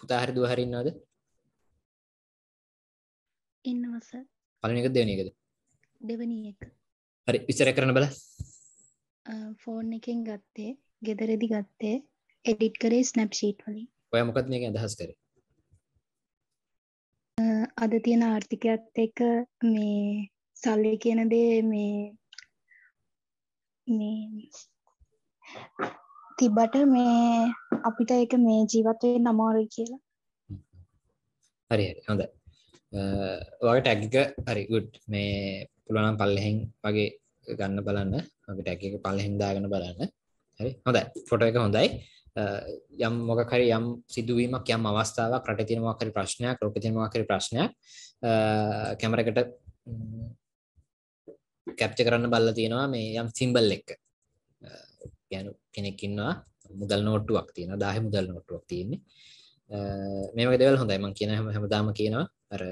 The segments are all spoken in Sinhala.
පුතාහරි දුවහරින්නවාද ඉන්නවස පලන එක දෙවන එකද දෙවන එක හරි විසර කරන බල ෆෝන් එකෙන් ගත්තේ ගෙදරදි ගත්තේ එඩිට් කරේ ස්නැප් ශීට් වලින් ඔය මොකත් මේ අදහස් කර අද තියෙන ආර්ථිකයක්ත් එක මේ සල්ලි කියන දේ මේ මේ තිබට මේ අපිට එක මේ ජීවත්වය නමාරුයි කියලා හරි හොඳ වගේ ටැක්ක හරි ගුඩ් මේ පුළුවනම් පල්ලෙහෙන් වගේ ගන්න බලන්න මගේ ටැක් එක පල්ලෙහින්දාගෙන බලන්න හරි හොඳයි ෆොට එක හොඳයි යම් මොකක් හරි යම් සිදුවීමක් යම් අවස්ථාවක් රට තියෙනවා හරි ප්‍රශ්නයක් ලෝකෙ තියෙනවා හරි ප්‍රශ්නයක් කැමරකට කැප්ච කරන්න බල්ලා තියෙනවා මේ යම් සිම්බල් එක්ක ගැන කෙනෙක් ඉන්නවා මුදල් නෝට්ටුවක් තියෙන දාහ මුදල් නෝට්ටුවක් තියෙන්නේ මේක දෙවල් හොඳයි මං කියන හැමදාම කියනවා අර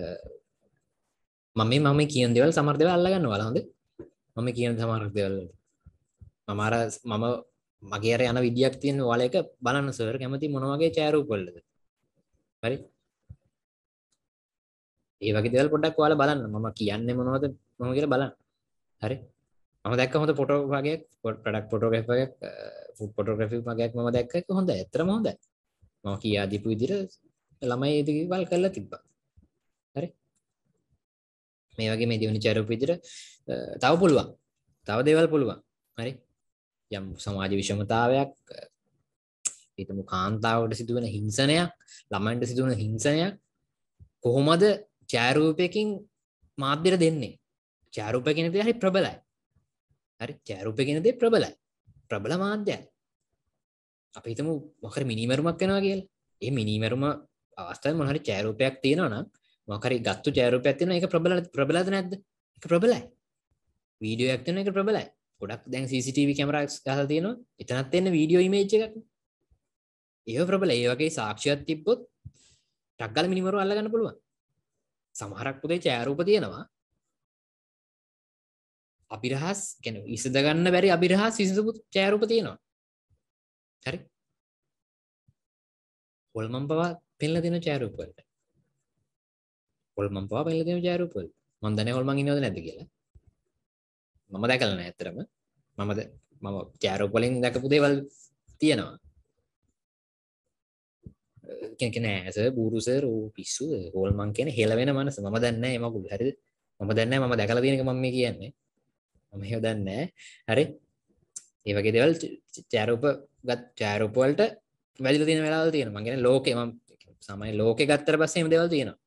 මම මේ මම කියන දෙවල් සමහර දේවල් අල්ලගන්න වල හොඳ මම කියන සමහර දේවල් මම අර මම මගේ අර යන විදියක් තියෙන වල එක බලන්න සර් කැමති මොන වගේ ඡායාරූප වලද හරි ඒ වගේ දේවල් පොඩ්ඩක් ඔයාලා බලන්න මම කියන්නේ මොනවද මම කියලා බලන්න හරි ම දැක් හොඳ පොටෝ වගේ පොට පඩක් පොටෝග්‍රක් පොටෝග්‍රෆි මගේක් ම දැක්ක හොඳ ඇතරම හොඳ ම කියා දිපු ඉදිර ළමයි ඒදවල් කරලා තිබ්බා හරි මේ වගේ මේ දියුණු චරපු ඉදිර තව පුළුවන් තව දේවල් පුළුවන් හරි යම් සමාජ විෂමතාවයක් හිතමු කාන්තාවට සිදුවන හිංසනයක් ළමන්ට සිදුවන හිංසනයක් කොහොමද චෑරූපයකින් මාධ්‍යර දෙන්නේ චාරූප කෙනති හරි ප්‍රබලයි හරි කෑරුප ගෙනදේ ප්‍රබලයි ප්‍රබල මාධ්‍යයි අපි හිතම මොකර මිනිමරුමක් වෙනවා කියල් ඒ මිනිමරුම අවස්ථාව මොහරි චෑරූපයක් තියෙනවන මොකරි ගත්තු චෑරූපයක් තියෙන එක ප්‍රබල ප්‍රබලද නැද්ද එක ප්‍රබලයි වීඩියෝ ඇක්තන එක ප්‍රබලයි ගොඩක් දැන් CCTV කැමරක් ගහල තියෙනවා එතනත් එන්න වීඩියෝ ඉමේජ් එකක් ඒ ප්‍රබල ඒ වගේ සාක්ෂියක් තිබ්බොත් ටක්ගල මිනිමරු අල්ලගන්න පුළුවන් සමහරක් පුතේ චෑරූප තියෙනවා අපිරහස් ගැන විසඳගන්න බැරි අපිරහස් විසඳපු චෑරූප තියෙනවා හරි හොල්මන් පවා පෙන්ල දෙන චෑරූපවලට හොල්මන් පවා පෙන්ල දෙන චෑරූපවල මම දන්නේ හොල්මන් ඉන්නවද නැද්ද කියලා මම දැකලා නැහැ ඇත්තටම මමද මම චෑරූප වලින් දැකපු දේවල් තියෙනවා කෙනෙක් නෑ සර් බూరు සර් ඕ පිස්සු හොල්මන් කියන හෙලවෙන මනස මම දන්නේ නැහැ මගුල් හරිද මම දන්නේ නැහැ මම දැකලා තියෙන එක මම මේ කියන්නේ ම යොදන්න හරි ඒවගේ දෙවල් චෑරූප ගත් චෑරූපවලට වැදිල තියෙන වෙලාව තියෙන මගෙන ලෝකෙ ම සමයි ලෝකෙ ගත්තර පස්සේම දෙවල් තියෙනවා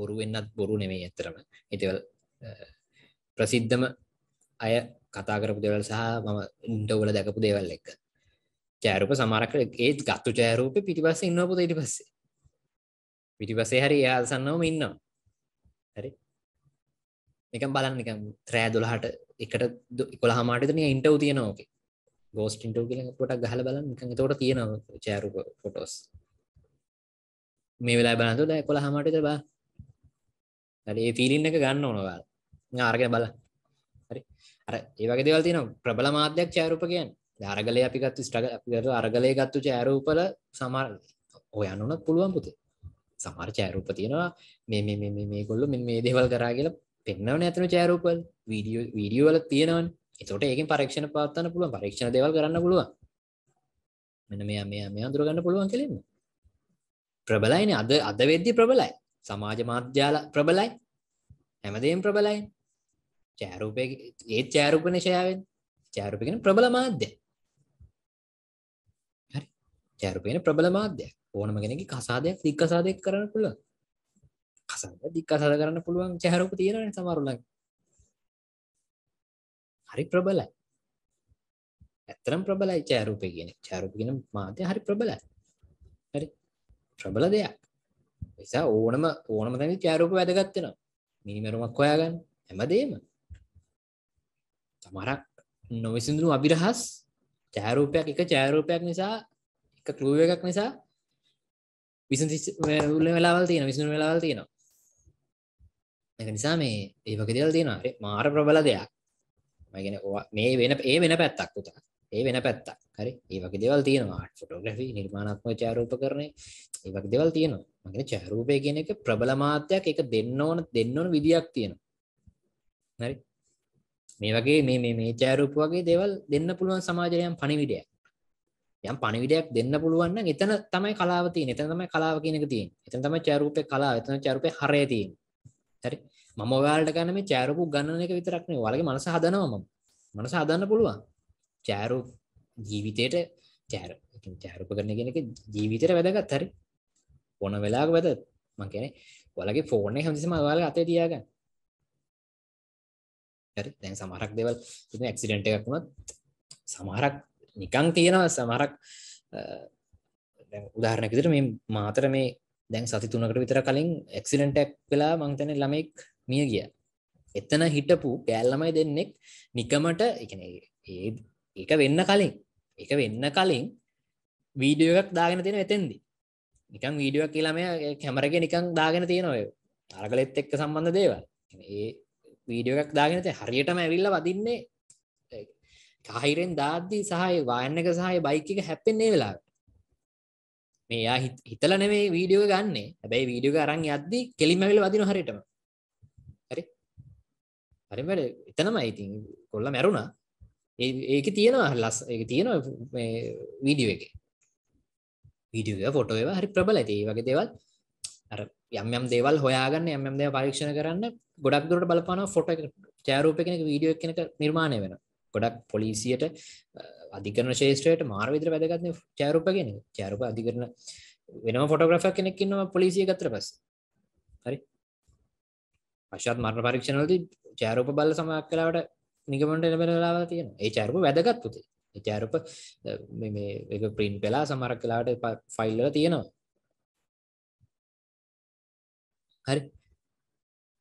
බොරු වෙන්නත් බොරු නෙමේ ඇතරම එතිවල් ප්‍රසිද්ධම අය කතා කරපු දෙවල් සහ මම ඉන්ටවල දැකපු දේවල් එක්ක චෑරූප සමරකර ඒත් ගත්තු චෑරූප පිටිපස්ස ඉන්නපු ඉටි පස්සේ පිටිපසේ හරි යාසන්නවම ඉන්නවා හරි එකම් බලන්න එක ත්‍රෑ දොළහට එකට කොළ හමාටතන ඉන්ටව් තියනෝක ගෝස් ඉන්ටව කියල පොට ගහල බලන්න තොට තියෙනව චෑරු පොටෝස් මේ වෙලා බලතු දැ කොළ හමට බා ඒ තීරන්න එක ගන්න ඕනවල් ආරගෙන බල හරි අර ඒවගේ දෙවල් තින ප්‍රබල මාධ්‍යයක් චෑරුපකයන් අරගලය අපිගත්තු ස්ටග අපිකරු අරගලය ගත්තු චෑරූපල සමර් ඔයන්නන පුළුවන් පුතේ සමර් චෑරූප තියෙනවා මේ මේ ගොල්ලු මෙ මේ දේවල් කරා කියලා පෙන්න්නවන ඇතන චෑරූපල් වීඩියෝ වීඩියෝල තියෙනවන් එතොට ඒකින් පරක්ෂණ පාත්තන්න පුළුවන් පරීක්ෂණ දෙවල් කරන්න පුළුවන් මෙන මෙ මේ මේ අඳුරගන්න පුළුවන් කෙලින්ම ප්‍රබලයින අද අද වෙද්දි ප්‍රබලයි සමාජ මාධ්‍යාල ප්‍රබලයි හැමදේම් ප්‍රබලයි චෑරූපය ඒ චෑරූපන ශයාවෙන් චෑරූපිගෙන ප්‍රබල මාධ්‍ය චෑරූපයන ප්‍රබල මාධ්‍ය ඕනමගෙනකි කසාදයක් දික්කසාදයක් කරන්න පුළුවන් කසන්න දික්කසද කරන්න පුළුවන් චහරපු තියෙනන සමරුලඟ හරි ප්‍රබලයි ඇතරම් ප්‍රබලයි චෑරූපය කියන චාරූපගෙන මාතය හරි ප්‍රබලයි හරි ප්‍රබල දෙයක් නිසා ඕනම ඕනම තැනි චෑරූප වැදගත්වෙනවා මිනිමරුමක් හොයාගන්න හැමදේම තමරක් නොවිසිඳුණු අබිරහස් චෑරූපයක් එක චෑරූපයක් නිසා එක කලුව එකක් නිසා විසුල වෙලාවල් තියෙන විසුණු වෙලාවල් තියෙනවා එක නිසා මේ ඒ වගේ දේවල් තියෙනවා හරි මාර ප්‍රබල දෙයක් මම කියන්නේ මේ වෙන ඒ වෙන පැත්තක් පුතා ඒ වෙන පැත්තක් හරි ඒ වගේ දේවල් තියෙනවා ආට් ෆොටෝග්‍රැෆි නිර්මාණාත්මක ඡායාරූපකරණය ඒ වගේ දේවල් තියෙනවා මම කියන්නේ ඡායාරූපය කියන එක ප්‍රබල මාධ්‍යයක් ඒක දෙන්න ඕන දෙන්න ඕන විදියක් තියෙනවා හරි මේ වගේ මේ මේ මේ ඡායාරූප වගේ දේවල් දෙන්න පුළුවන් සමාජයට යම් පණිවිඩයක් යම් පණිවිඩයක් දෙන්න පුළුවන් නම් එතන තමයි කලාව තියෙන්නේ එතන තමයි කලාව කියන එක තියෙන්නේ එතන තමයි ඡායාරූපේ කලාව එතන ඡායාරූපේ හරය තියෙන්නේ හරි මම ඔයාලට ගන්න මේ චෑරපු ගන්න එක විතරක් නේ ඔයාලගේ මනස හදනවා මම මනස හදන්න පුළුවන් චෑරු ජීවිතයට චෑර චෑරුප කරන කියන එක ජීවිතයට වැදගත් හරි ඕන වෙලාවක වැදගත් මං කියන්නේ ඔයාලගේ ෆෝන් එක හැමතිස්සම ඔයාලගේ අතේ තියාගන්න හරි දැන් සමහරක් දේවල් ඉතින් ඇක්සිඩන්ට් එකක් වුණත් සමහරක් නිකන් තියෙනවා සමහරක් දැන් උදාහරණයක් විදිහට මේ මාතර මේ දැන් සති තුනකට විතර කලින් එක්සිඩන්ටක් වෙලා මංතන ළමෙක් මිය ගිය එතන හිටපු කෑල්ලමයි දෙන්නෙක් නිකමට එකන ඒක වෙන්න කලින් එක වෙන්න කලින් වීඩියෝ එකක් දාගෙන තියෙන එතෙන්දි නිකං වීඩියක් කියලාම කැමරග නිකං දාගෙන තියෙනවය අරගලෙත් එක්ක සම්බන්ධ දේවල් ඒ වීඩියෝ එකක් දාගෙනත හරියටම ඇවිල්ල වදින්නේ කහිරෙන් දාද්දී සහය වායන්නක සහය බයික හැපෙන්නේ වෙලා මේ යා හිතල නෙමේ වීඩියෝ ගන්නේ හැබැයි වීඩියෝ අරන් යද්දි කෙලින්ම ඇවිල්ලා වදිනවා හරියටම හරි හරි වැඩ එතනමයි ඉතින් කොල්ල මැරුණා ඒ ඒක තියෙනවා ලස් ඒක තියෙනවා මේ වීඩියෝ එකේ වීඩියෝ එක ෆොටෝ ඒවා හරි ප්‍රබල ඇති ඒ වගේ දේවල් අර යම් යම් දේවල් හොයාගන්න යම් යම් දේවල් පරීක්ෂණ කරන්න ගොඩක් දුරට බලපානවා ෆොටෝ එක ඡායාරූප කෙනෙක් වීඩියෝ එක කෙනෙක් නිර්මාණය වෙනවා ගොඩක් පොලිසියට අධිකරණ ශේෂත්‍රයට මාර විදිහට වැදගත් නේ ඡායාරූප කියන එක. ඡායාරූප අධිකරණ වෙනම ෆොටෝග්‍රාෆර් කෙනෙක් ඉන්නවා පොලිසිය ගත්තට පස්සේ. හරි. පශ්චාත් මරණ පරීක්ෂණ වලදී ඡායාරූප බල සමාජ කලාවට නිගමනට ලැබෙන වෙලාවල් තියෙනවා. ඒ ඡායාරූප වැදගත් පුතේ. ඒ ඡායාරූප මේ මේ ඒක print වෙලා සමහර කලාවට ෆයිල් වල තියෙනවා. හරි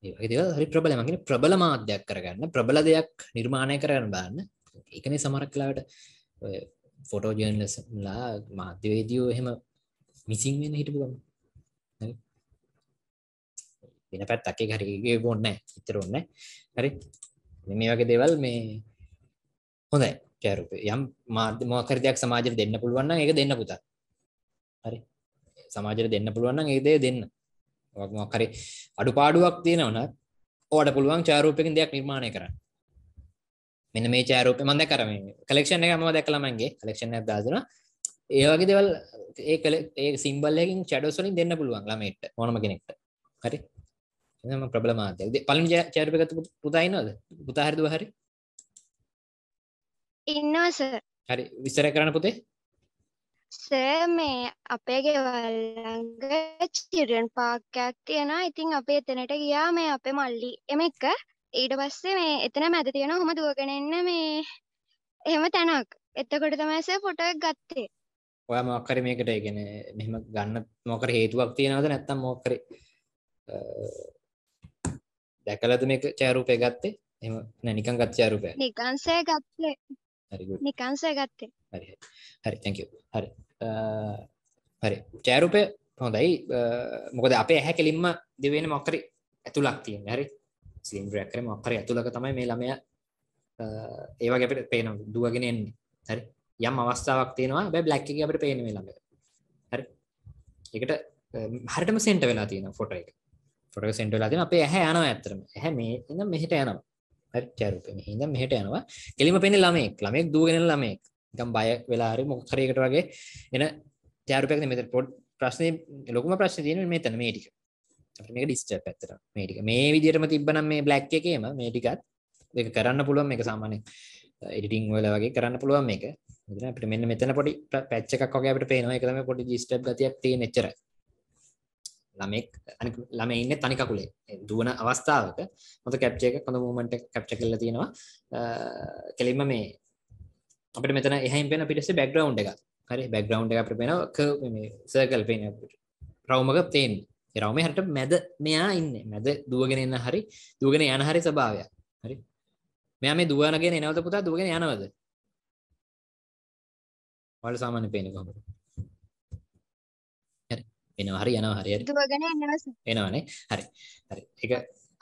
ඒවගේ දේවල් හරි ප්‍රබල මම කියන්නේ ප්‍රබල මාධ්‍යයක් කරගන්න ප්‍රබල දෙයක් නිර්මාණය කරගන්න බලන්න ඒකනේ සමහරක් වෙලාවට ෆොටෝ ජර්නලස්ලා මාධ්‍යවේදියෝ එහෙම මිසින් වෙන හිටපු ගම වෙන පැත්තක්ේ හරිගේ බොන්න හිතරොන්න හරි මේ වගේ දේවල් මේ හොඳයි කෑරුප යම් මාධ්‍ය මෝකරදයක් සමාජයට දෙන්න පුළුවන් එක දෙන්න පුතා හරි සමාජයට දෙන්න පුළුවන් ඒ දේ දෙන්න මොකරි අඩු පාඩුවක් තියෙනවන ඕඩ පුළුවන් චාරූපකින් දෙයක් නිර්මාණය කරන්න මෙන්න මේ චෑරූපය මම දැන් අර මේ කලෙක්ෂන් එක මම දැක්කලා මගේ කලෙක්ෂන් එකක් දාලා ඒ වගේ දේවල් ඒ ඒ සිම්බල් එකකින් ෂැඩෝස් වලින් දෙන්න පුළුවන් ළමයිට ඕනම කෙනෙක්ට හරි එහෙනම් මම ප්‍රබල මාධ්‍යයක් පළවෙනි චෑරූප එකත් පුතා ඉන්නවද පුතා හරිද හරි ඉන්නවා සර් හරි විස්තර කරන්න පුතේ සර් මේ අපේ ගෙවල් ළඟ චිල්ඩ්‍රන් පාක් එකක් තියෙනවා ඉතින් අපි එතනට ගියා මේ අපේ මල්ලි එම එක ඊට පස්සේ මේ එතන මැද තියෙන හොම දුවගෙන එන්න මේ එහෙම තැනක් එතකොට තමයිස පොටක් ගත්තේ ඔය මොකර මේකට ගෙන මෙම ගන්න මොකර හේතුවක් තියෙනවද නැත්තම් මොකර දැකලද මේ චෑරූපය ගත්තේ එම නැනිකන් ගත් චෑරූපය නිකන්සය ගත්තේ නිකන්සය ගත්තේ හරි හරි තැක හරි හරි චෑරූපය හොඳයි මොකද අපේ ඇහැ කෙලින්ම දෙවෙන මොකරි ඇතුළක් තියෙන හරි සිලින්ඩරයක් හරි මොකක් හරි ඇතුළක තමයි මේ ළමයා ඒ වගේ අපිට පේනවා දුවගෙන එන්නේ. හරි. යම් අවස්ථාවක් තියෙනවා හැබැයි බ්ලැක් එකේ අපිට පේන්නේ මේ ළමයා. හරි. ඒකට හරියටම සෙන්ටර් වෙලා තියෙනවා ෆොටෝ එක. ෆොටෝ එක සෙන්ටර් වෙලා තියෙන අපේ ඇහැ යනවා ඇත්තටම. ඇහැ මේ ඉඳන් මෙහෙට යනවා. හරි චරූපේ මෙහි ඉඳන් මෙහෙට යනවා. කෙලිම පේන්නේ ළමෙක්. ළමෙක් දුවගෙන යන ළමෙක්. නිකන් බය වෙලා හරි මොකක් හරි එකට වගේ එන චරූපයක් නෙමෙයි. ප්‍රශ්නේ ලොකුම ප්‍රශ්නේ තියෙන්නේ මෙතන මේ ටික. මේක ඩිස්ටර් පැත්තට මේ ටික මේ විදිහටම තිබ්බනම් මේ බ්ලැක් එකේම මේ ටිකත් ඒක කරන්න පුළුවන් මේක සාමාන්‍යයෙන් එඩිටින් වල වගේ කරන්න පුළුවන් මේක. මෙතන අපිට මෙන්න මෙතන පොඩි පැච් එකක් වගේ අපිට පේනවා. ඒක තමයි පොඩි ඩිස්ටර්බ් ගතියක් තියෙන එච්චරයි. ළමෙක් අනික ළමයා ඉන්නේ තනි කකුලේ. දුවන අවස්ථාවක මොකද කැප්චර් එකක් හොඳ මූවමන්ට් එකක් කැප්චර් කරලා තියෙනවා. කෙලින්ම මේ අපිට මෙතන එහයින් පේන පිටිස්සේ බෑග්ග්‍රවුන්ඩ් එකක්. හරි බෑග්ග්‍රවුන්ඩ් එක අපිට පේනවා මේ සර්කල් පේන අපිට. රවුමක තේන්නේ. එරවම හට මැද මෙයා ඉන්න මැද දුවගෙන එන්න හරි දුවගෙන යන හරි ස්භාවයක් හරි මෙයා මේ දුවනගෙන එනවත පුතා දුවගෙන යනවද වල සාමාන්‍ය පේන කොහොමද හරි එනවා හරි යනවා හරි හරි දුවගෙන එනවා එනවනේ හරි හරි ඒක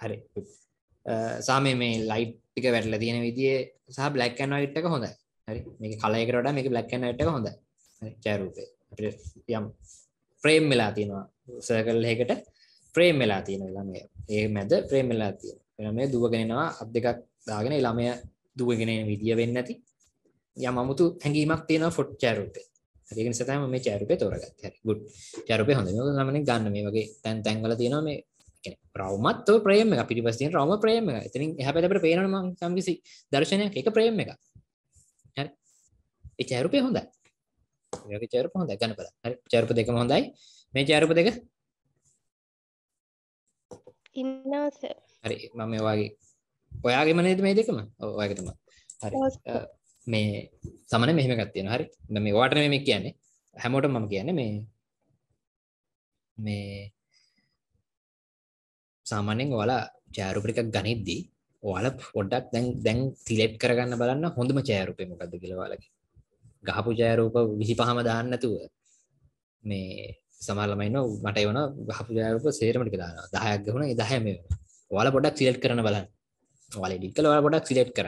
හරි සාමේ මේ ලයිට් ටික වැටලා තියෙන විදිහේ සහ බ්ලැක් ඇන්ඩ් වයිට් එක හොඳයි හරි මේක කලයකට වඩා මේක බ්ලැක් ඇන්ඩ් වයිට් එක හොඳයි හරි ඡායාරූපේ අපිට යම් ප්‍රේම් වෙලා තියෙනවා සර්කල් එකකට ප්‍රේම් වෙලා තියෙන ළමය. ඒ මැද ප්‍රේම් වෙලා තියෙනවා. ළමය දුවගෙන යනවා අත් දෙකක් දාගෙන ළමය දුවගෙන යන විදිය වෙන්නේ නැති. යම් අමුතු හැඟීමක් තියෙනවා ෆොට් චෑරුපේ. ඒක නිසා තමයි මේ චෑරුපේ තෝරගත්තේ. හරි. ගුඩ්. චෑරුපේ හොඳයි. මේක ළමනේ ගන්න මේ වගේ තැන් තැන් වල තියෙනවා මේ කියන්නේ රවුමත් ඔය ප්‍රේම් එක පිටිපස්ස තියෙන රවුම ප්‍රේම් එක. එතනින් එහා පැත්තේ අපිට පේනවනේ මම සම්කිසි දර්ශනයක්. ඒක ප්‍රේම් එක. හරි. ඒ චෑරුපේ හොඳයි. මේ වගේ චාරුප හොඳයි ගන්න බලන්න. හරි චාරුප දෙකම හොඳයි. මේ චාරුප දෙක ඉන්නවා සර්. හරි මම මේ වගේ ඔයාගෙම නේද මේ දෙකම? ඔව් ඔයාගේ තමයි. හරි. මේ සමන මෙහෙම එකක් තියෙනවා. හරි. මේ ඔයාට නෙමෙයි මේ කියන්නේ. හැමෝටම මම කියන්නේ මේ මේ සාමාන්‍යයෙන් ඔයාලා චාරුප ටිකක් ගනිද්දී ඔයාලා පොඩ්ඩක් දැන් දැන් සිලෙක්ට් කරගන්න බලන්න හොඳම චාරුපේ මොකද්ද කියලා ඔයාලගේ. ගහපු ජයරූප විසි පහම දාන්නතුව මේ සමාලමයින මට වන ගහපු ජයරූප සේරමටි දාන දහයක් ගුණ දහම වල පොඩක් සිලට් කරන බලන්න වල ඩික්කල වල පොඩක් සිලට් කර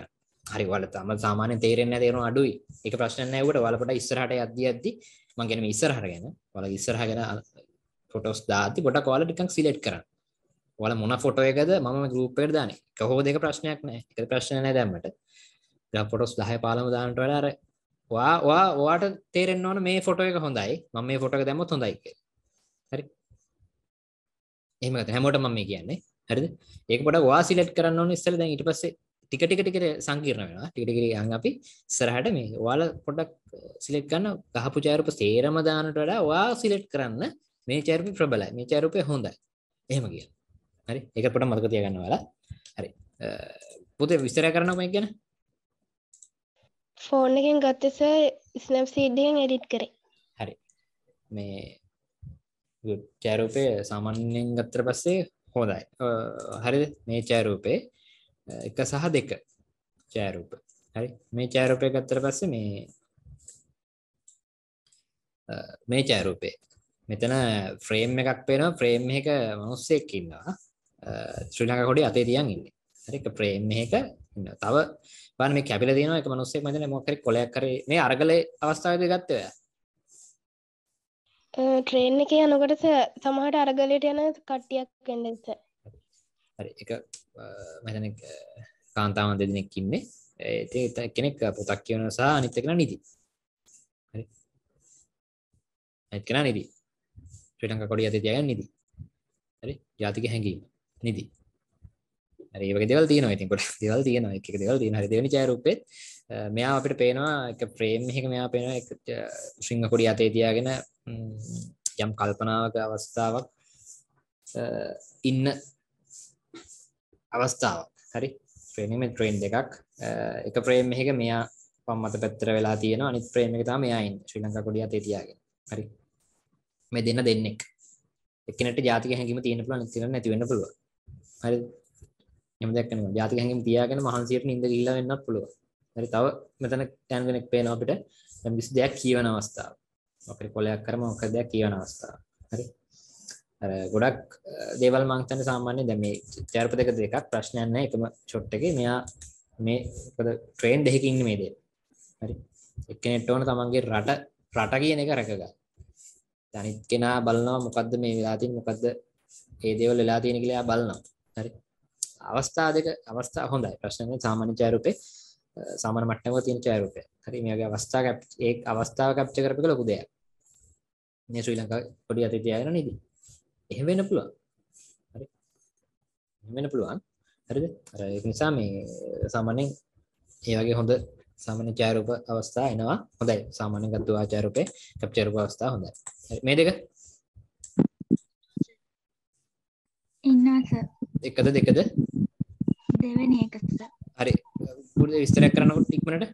හරි වල තම සාමානය තේරෙන් තේරු අඩුයි එක ප්‍රශ්නයකට වලපට ඉස්සරහට අධ්‍ය අද්දි මංගෙනම ඉස්සරහරගෙන වල ඉස්සරහගෙන ෆොටෝස් දාති පොට කොල ටිකක් සිලට් කරන්න වල මොන ෆොටෝ එකද මම ගරූපයට දාන කහෝ දෙක ප්‍රශ්නයක් නෑ එක ප්‍රශ්නය දැම්මට පොටොස් දහ පාලම දානට වලාර වා වා වාට තේරෙන්න ඕන මේ ෆොටෝ එක හොඳයි මම මේ ෆොටෝ එක දැම්මොත් හොඳයි කියලා. හරි. එහෙම ගත්තා හැමෝටම මම මේ කියන්නේ. හරිද? ඒක පොඩක් වා සිලෙක්ට් කරන්න ඕනේ ඉස්සෙල්ලා දැන් ඊට පස්සේ ටික ටික ටික සංකීර්ණ වෙනවා. ටික ටික යන් අපි ඉස්සරහට මේ ඔයාලා පොඩක් සිලෙක්ට් කරන ගහපු චාරූප සේරම දානට වඩා ඔයා සිලෙක්ට් කරන්න මේ චාරූපේ ප්‍රබලයි. මේ චාරූපේ හොඳයි. එහෙම කියන. හරි. ඒක පොඩක් මතක තියාගන්න ඔයාලා. හරි. පොතේ විස්තර කරනවා මම කියන්නේ. ෆෝන් එකෙන් ගත්තෙස ස්නප් සීඩ්ඩෙන් එඩිට් කරේ හරි මේ චෑරූපය සාමන්යෙන් ගත්තර පස්සේ හෝදයි හරි මේ චෑරූපේ එක සහ දෙක චෑරූප හරි මේ චෑරූපය ගත්තර පස්ස මේ මේ චෑරූපේ මෙතන ෆ්‍රේම් එකක් පේෙන ෆ්‍රේම් එක මනුස්සෙක් ඉන්නවා ශ්‍රීලක කොඩි අතේ තියන් ඉන්න හරි ප්‍රේම් එක ඉන්න තව බලන්න මේ කැපිලා තියෙනවා එක මිනිස්සෙක් මම හිතන්නේ මොකක් හරි කොලයක් කරේ මේ අරගලේ අවස්ථාවේදී ගත්තේ ඔයා ට්‍රේන් එක යනකොට සමහට අරගලට යන කට්ටියක් එඩස හරි එක මැතන කාන්තාවන් දෙදනෙක් ඉන්නේ ඒති කෙනෙක් පොතක් කියවන සහ අනිත්තකෙන නිති ඇත්කෙන නිදි ්‍රටංක කොඩි ඇති තියග නිදි හරි ජාතික හැඟීම නිදී ඒවගේ දෙවල් තියන ඉතින් ගොඩ දෙවල් තියෙන එක දෙවල් තියන හරි දෙවනි චාරූපෙත් මෙයා අපිට පේනවා එක ප්‍රේම් එක මෙයා පේන එක සිංහ කොඩි අතේ තියාගෙන යම් කල්පනාවක අවස්ථාවක් ඉන්න අවස්ථාවක් හරි ප්‍රේමම ට්‍රේන් දෙකක් එක ප්‍රේම් එක මෙයා පම්මත පැත්තර වෙලා තියෙන අනිත් ප්‍රේම එක තමයි මෙයා ඉන්නේ ශ්‍රී ලංකා කොඩි අතේ තියාගෙන හරි මේ දෙන්න දෙන්නෙක් එක්කෙනෙක්ට ජාතික හැඟීම තියෙන පුළුවන් අනිත් කෙනාට නැති වෙන්න පුළුවන් හරිද එම දෙයක් වෙනවා. ජාතික හැඟීම් තියාගෙන මහන්සියට නිින්ද ගිහිල්ලා වෙන්නත් පුළුවන්. හරි තව මෙතන තැන් කෙනෙක් පේනවා අපිට යම් කිසි දෙයක් කියවන අවස්ථාව. අපේ කොලයක් කරම මොකක් දෙයක් කියවන අවස්ථාව. හරි. අර ගොඩක් දේවල් මං හිතන්නේ සාමාන්‍යයෙන් දැන් මේ චාරප දෙක දෙකක් ප්‍රශ්නයක් නැහැ. එකම ෂොට් එකේ මෙයා මේ මොකද ට්‍රේන් දෙකකින් ඉන්නේ මේ දේ. හරි. එක්කෙනෙක්ට ඕන තමන්ගේ රට රට කියන එක රැකගන්න. අනිත් කෙනා බලනවා මොකද්ද මේ වෙලා තියෙන්නේ මොකද්ද ඒ දේවල් වෙලා තියෙන්නේ කියලා බලනවා. හරි. අවස්ථා දෙක අවස්ථා හොඳයි ප්‍රශ්නය සාමාන්‍ය චෑරූපේ සාමාන්‍ය මට්ටමක තියෙන චෑරූපය. හරි මේ වගේ අවස්ථාවක් ඒ අවස්ථාව කැප්චර් කරපේක ලොකු දෙයක්. මේ ශ්‍රී ලංකාව පොඩි අතේ තියාගෙන නේද? එහෙම වෙන්න පුළුවන්. හරි. එහෙම වෙන්න පුළුවන්. හරිද? අර ඒක නිසා මේ සාමාන්‍යයෙන් ඒ වගේ හොඳ සාමාන්‍ය චාරූප අවස්ථා එනවා හොඳයි සාමාන්‍ය ගත්තු ආචාරූපේ කැප්චරූප අවස්ථා හොඳයි මේ දෙක ඉන්නා සර් එකද දෙකද දෙවැනි එක හරි පුරද විස්තරයක් කරන්නකොට ඉක්මනට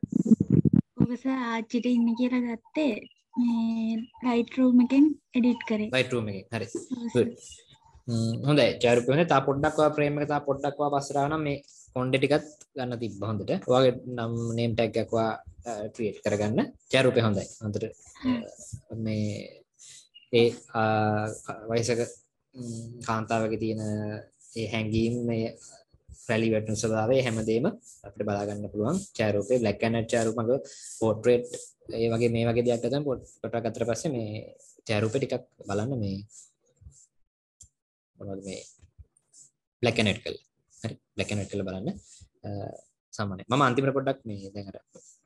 ඔබස ආච්චිට ඉන්න කියලා ගත්තේ මේ රයිට් රූම් එකෙන් එඩිට් කරේ රයිට් රූම් එකෙන් හරි හොඳයි චාරුක වෙන තා පොඩ්ඩක් ඔයා ෆ්‍රේම් එක තා පොඩ්ඩක් ඔයා පස්සට ආවනම් මේ කොණ්ඩේ ටිකත් ගන්න තිබ්බ හොඳට ඔයාගේ නම් නේම් ටැග් එකක් ඔයා ක්‍රියේට් කරගන්න චාරුපේ හොඳයි හොඳට මේ ඒ වයසක කාන්තාවගේ තියෙන ඒ හැඟීම් මේ රැලි වැටෙන ස්වභාවය හැමදේම අපිට බලා ගන්න පුළුවන් ඡායරූපේ බ්ලැක් ඇන්ඩ් රයිට් ඡායරූපක පෝට්‍රේට් ඒ වගේ මේ වගේ දෙයක් ගත්තම පොටක් අතර පස්සේ මේ ඡායරූපේ ටිකක් බලන්න මේ මොනවද මේ බ්ලැක් ඇන්ඩ් රයිට් කරලා හරි බ්ලැක් ඇන්ඩ් රයිට් කරලා බලන්න සාමාන්‍ය මම අන්තිමට පොඩ්ඩක් මේ දැන් අර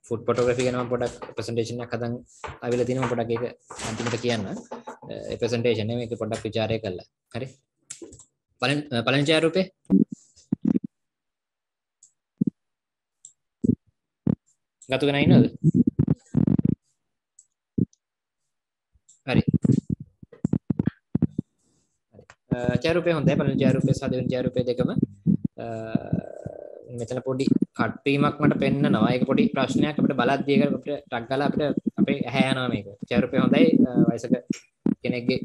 ෆුඩ් පොටෝග්‍රෆි ගැන මම පොඩ්ඩක් ප්‍රසන්ටේෂන් එකක් හදන් අවිලා තිනවා පොඩ්ඩක් ඒක අන්තිමට කියන්න ඒ ප්‍රසන්ටේෂන් එක මේක පොඩ්ඩක් විචාරය කළා හරි පලන ජයරුපය ගතුගෙන ඉන්නවද හරි ජයරුපය හොඳයි පලන ජයරුපය සදන ජයරුපය දෙකම මෙතන පොඩි කට්වීමක් මට පෙන්න්නවා ඒක පොඩි ප්‍රශ්නයක් අපට බලද්දියක අපට ටක්ගල අපට අපේ හැයනවා මේක චෑරුපය හොඳයි වයිසක කෙනෙක්ගේ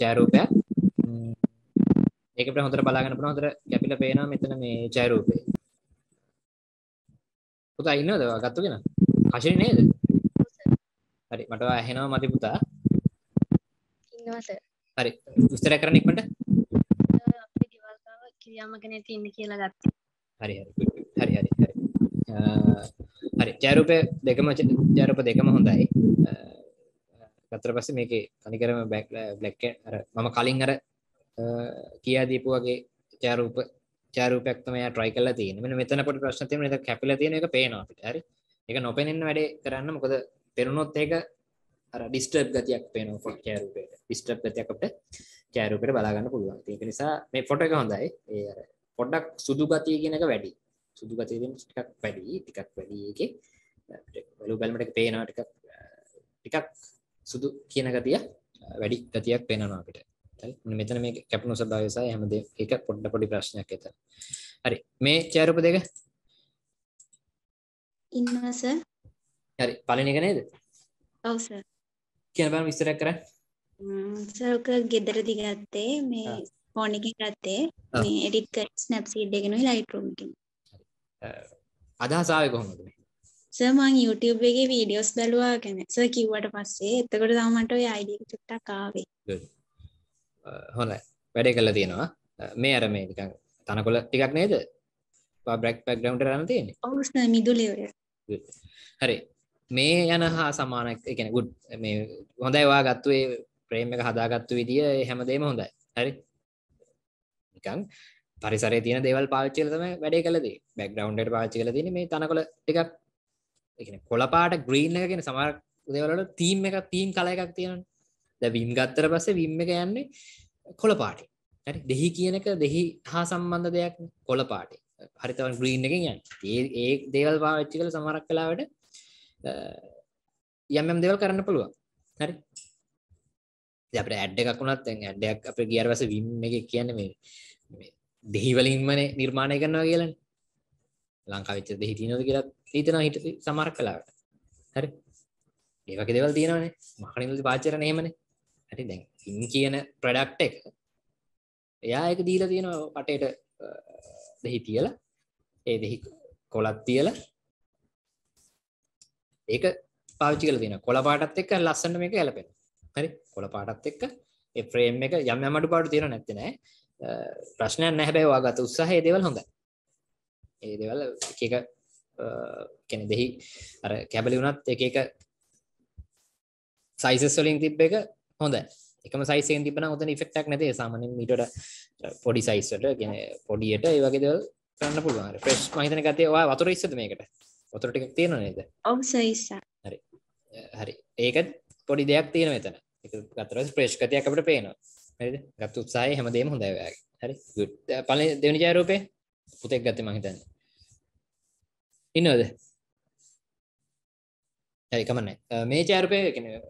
චෑරූපයක් ඒකට හොඳට බලාගන්න පුළුවන් හොඳට ගැපිලා පේනවා මෙතන මේ ඡායරූපේ පුතා ඉන්නවද ගත්තු කෙනා කෂරි නේද හරි මට ඇහෙනවා මදි පුතා ඉන්නවා සර් හරි විස්තර කරන්න ඉක්මනට අපේ ගෙවල් කාව ක්‍රියාමකනේ තියෙන කියලා ගත්තා හරි හරි හරි හරි හරි හරි ජයරූපය දෙකම ජයරූප දෙකම හොඳයි ගත්තර පස්සේ මේකේ තනිකරම බ්ලැක් අර මම කලින් අර කියා දීපුගේ චාරූප චාරූපයක්තම ට්‍රයි කල තියෙන මෙ මෙතන පොට ප්‍රශ්න තියන ත කැපිල තියෙන එක පේනවාට හරි එක නොපෙනෙන් වැඩේ කරන්න මොකද පෙරුණොත් ඒක ඩිස්ටර්බ් ගතියක් පේන ොට චාරූපයට ඩිස්ටර්බ් ගතියකට චාරූපයට බලාගන්න පුළුවන් ඒක නිසා මේ ෆොට එක හොඳයි ඒ පොඩ්ඩක් සුදු ගතිය කියන එක වැඩි සුදු ගතිය ටිකක් වැඩි ටිකක් වැඩි එක බලු බැල්මට පේනවා ටිකක් ටිකක් සුදු කියන ගතිය වැඩි ගතියක් පෙනනවා අපිට එතන. මෙතන මේ කැපුණු ස්වභාවය සහ හැම දෙයක් එක පොඩ පොඩි ප්‍රශ්නයක් එතන. හරි. මේ ඡාරූප දෙක ඉන්නවා සර්. හරි. පළවෙනි එක නේද? ඔව් සර්. කියන බාර විස්තරයක් කරන්න. සර් ඔක ගෙදරදි ගත්තේ මේ ෆෝන් එකෙන් ගත්තේ මේ එඩිට් කර ස්නැප්සීඩ් එකේ නොයි ලයිට්‍රූම් එකෙන්. හරි. අදහස ආවේ කොහොමද මේ? සර් මං YouTube එකේ වීඩියෝස් බැලුවා කියන්නේ සර් කිව්වට පස්සේ එතකොට තමයි මට ওই ID එක චුට්ටක් ආවේ. good හොඳයි වැඩේ කල්ලා තියෙනවා මේ අර මේ නිකන් තනකොළ ටිකක් නේද බ්‍රැක් පැක්ග්‍රවන්ට රන්න තියෙන ඔවුෂ්න මිදුලේ හරි මේ යන හා සමාන එකන ගුඩ් මේ හොඳයි වා ගත්තුවේ ප්‍රේම් එක හදාගත්තු විදිිය හැමදේම හොඳයි හරි නිකං පරිසර තියන දෙවල් පාච්චලතම වැඩ කලද බැක්ග්‍රවන්්ට පාචි කල තින මේ තනකොළ ටිකක් කොලපාට ග්‍රීන් එකගෙන සමාර දෙවලට තීම් එක තීම් කල එකක් තියෙන ද විම් ගත්තර පස්සේ විම්ම එක යන්නේ කොළපාටි හරි දෙහි කියනක දෙහි හා සම්බන්ධ දෙයක් කොළපාටි හරිතවන් ග්‍රීන් එකෙන් යන ඒ දේවල් පාවිච්චි කළ සමහරක් කලාවට යම් යම් දේවල් කරන්න පුළුවන් හරි අපට ඇඩ් එකක් වුණත් ඇඩ්ඩයක් අප ගියර් වැස විම් එක කියන්න මේ දෙහිවලින්මන නිර්මාණය කරනවා කියලන ලංකාවිච්ච දෙහි තියනොද කියලා තීතන හිට සමරක් කලාවට හරි ඒවක දෙවල් තියෙනවනේ මහනිලති පාචරන හෙමනේ ඇති දැන් ඉන් කියන ප්‍රඩක්් එක එයා එක දීලා තියෙන පටේට දෙහි තියල ඒ දෙහි කොලත් තියල ඒක පාචි කල තින කොළ පාටත් එක්ක ලස්සන්න මේක ඇලපෙන හරි කොළ පාටත් එක්ක ඒ ෆ්‍රේම් එක යම් යමට පාට තියෙන නැතිනෑ ප්‍රශ්නයක් නැහැබැයි වාගත උත්සාහය දේවල් හොඳ ඒ දෙවල් එක කෙන දෙහි අර කැබලි වුණත් එක එක සයිසස් වලින් තිබ්බ එක හොඳ එකම සයිසයෙන් තිබන ොතන ෆෙක්ටක් නැතේ සාමන මිට පොඩි සයිස්වට ගෙන පොඩියට ඒ වගේදවල් කරන්න පුළුවන් ප්‍රෙස්් මහිතන ගතයවා වතුර ඉස්සද මේකට වතුරටික් තියෙන නේද ඔව හරි හරි ඒකත් පොඩි දෙයක් තියෙන මෙතන ගතර ප්‍රේෂ්කතිය අපට පේනවා ගත් උත්සාය හැමදේම හොඳවගේ හරි පල දෙවනි ජයරූපය පුතෙක් ගත මහිතන්න ඉන්නවද හැරිකමන්න මේ චෑරපය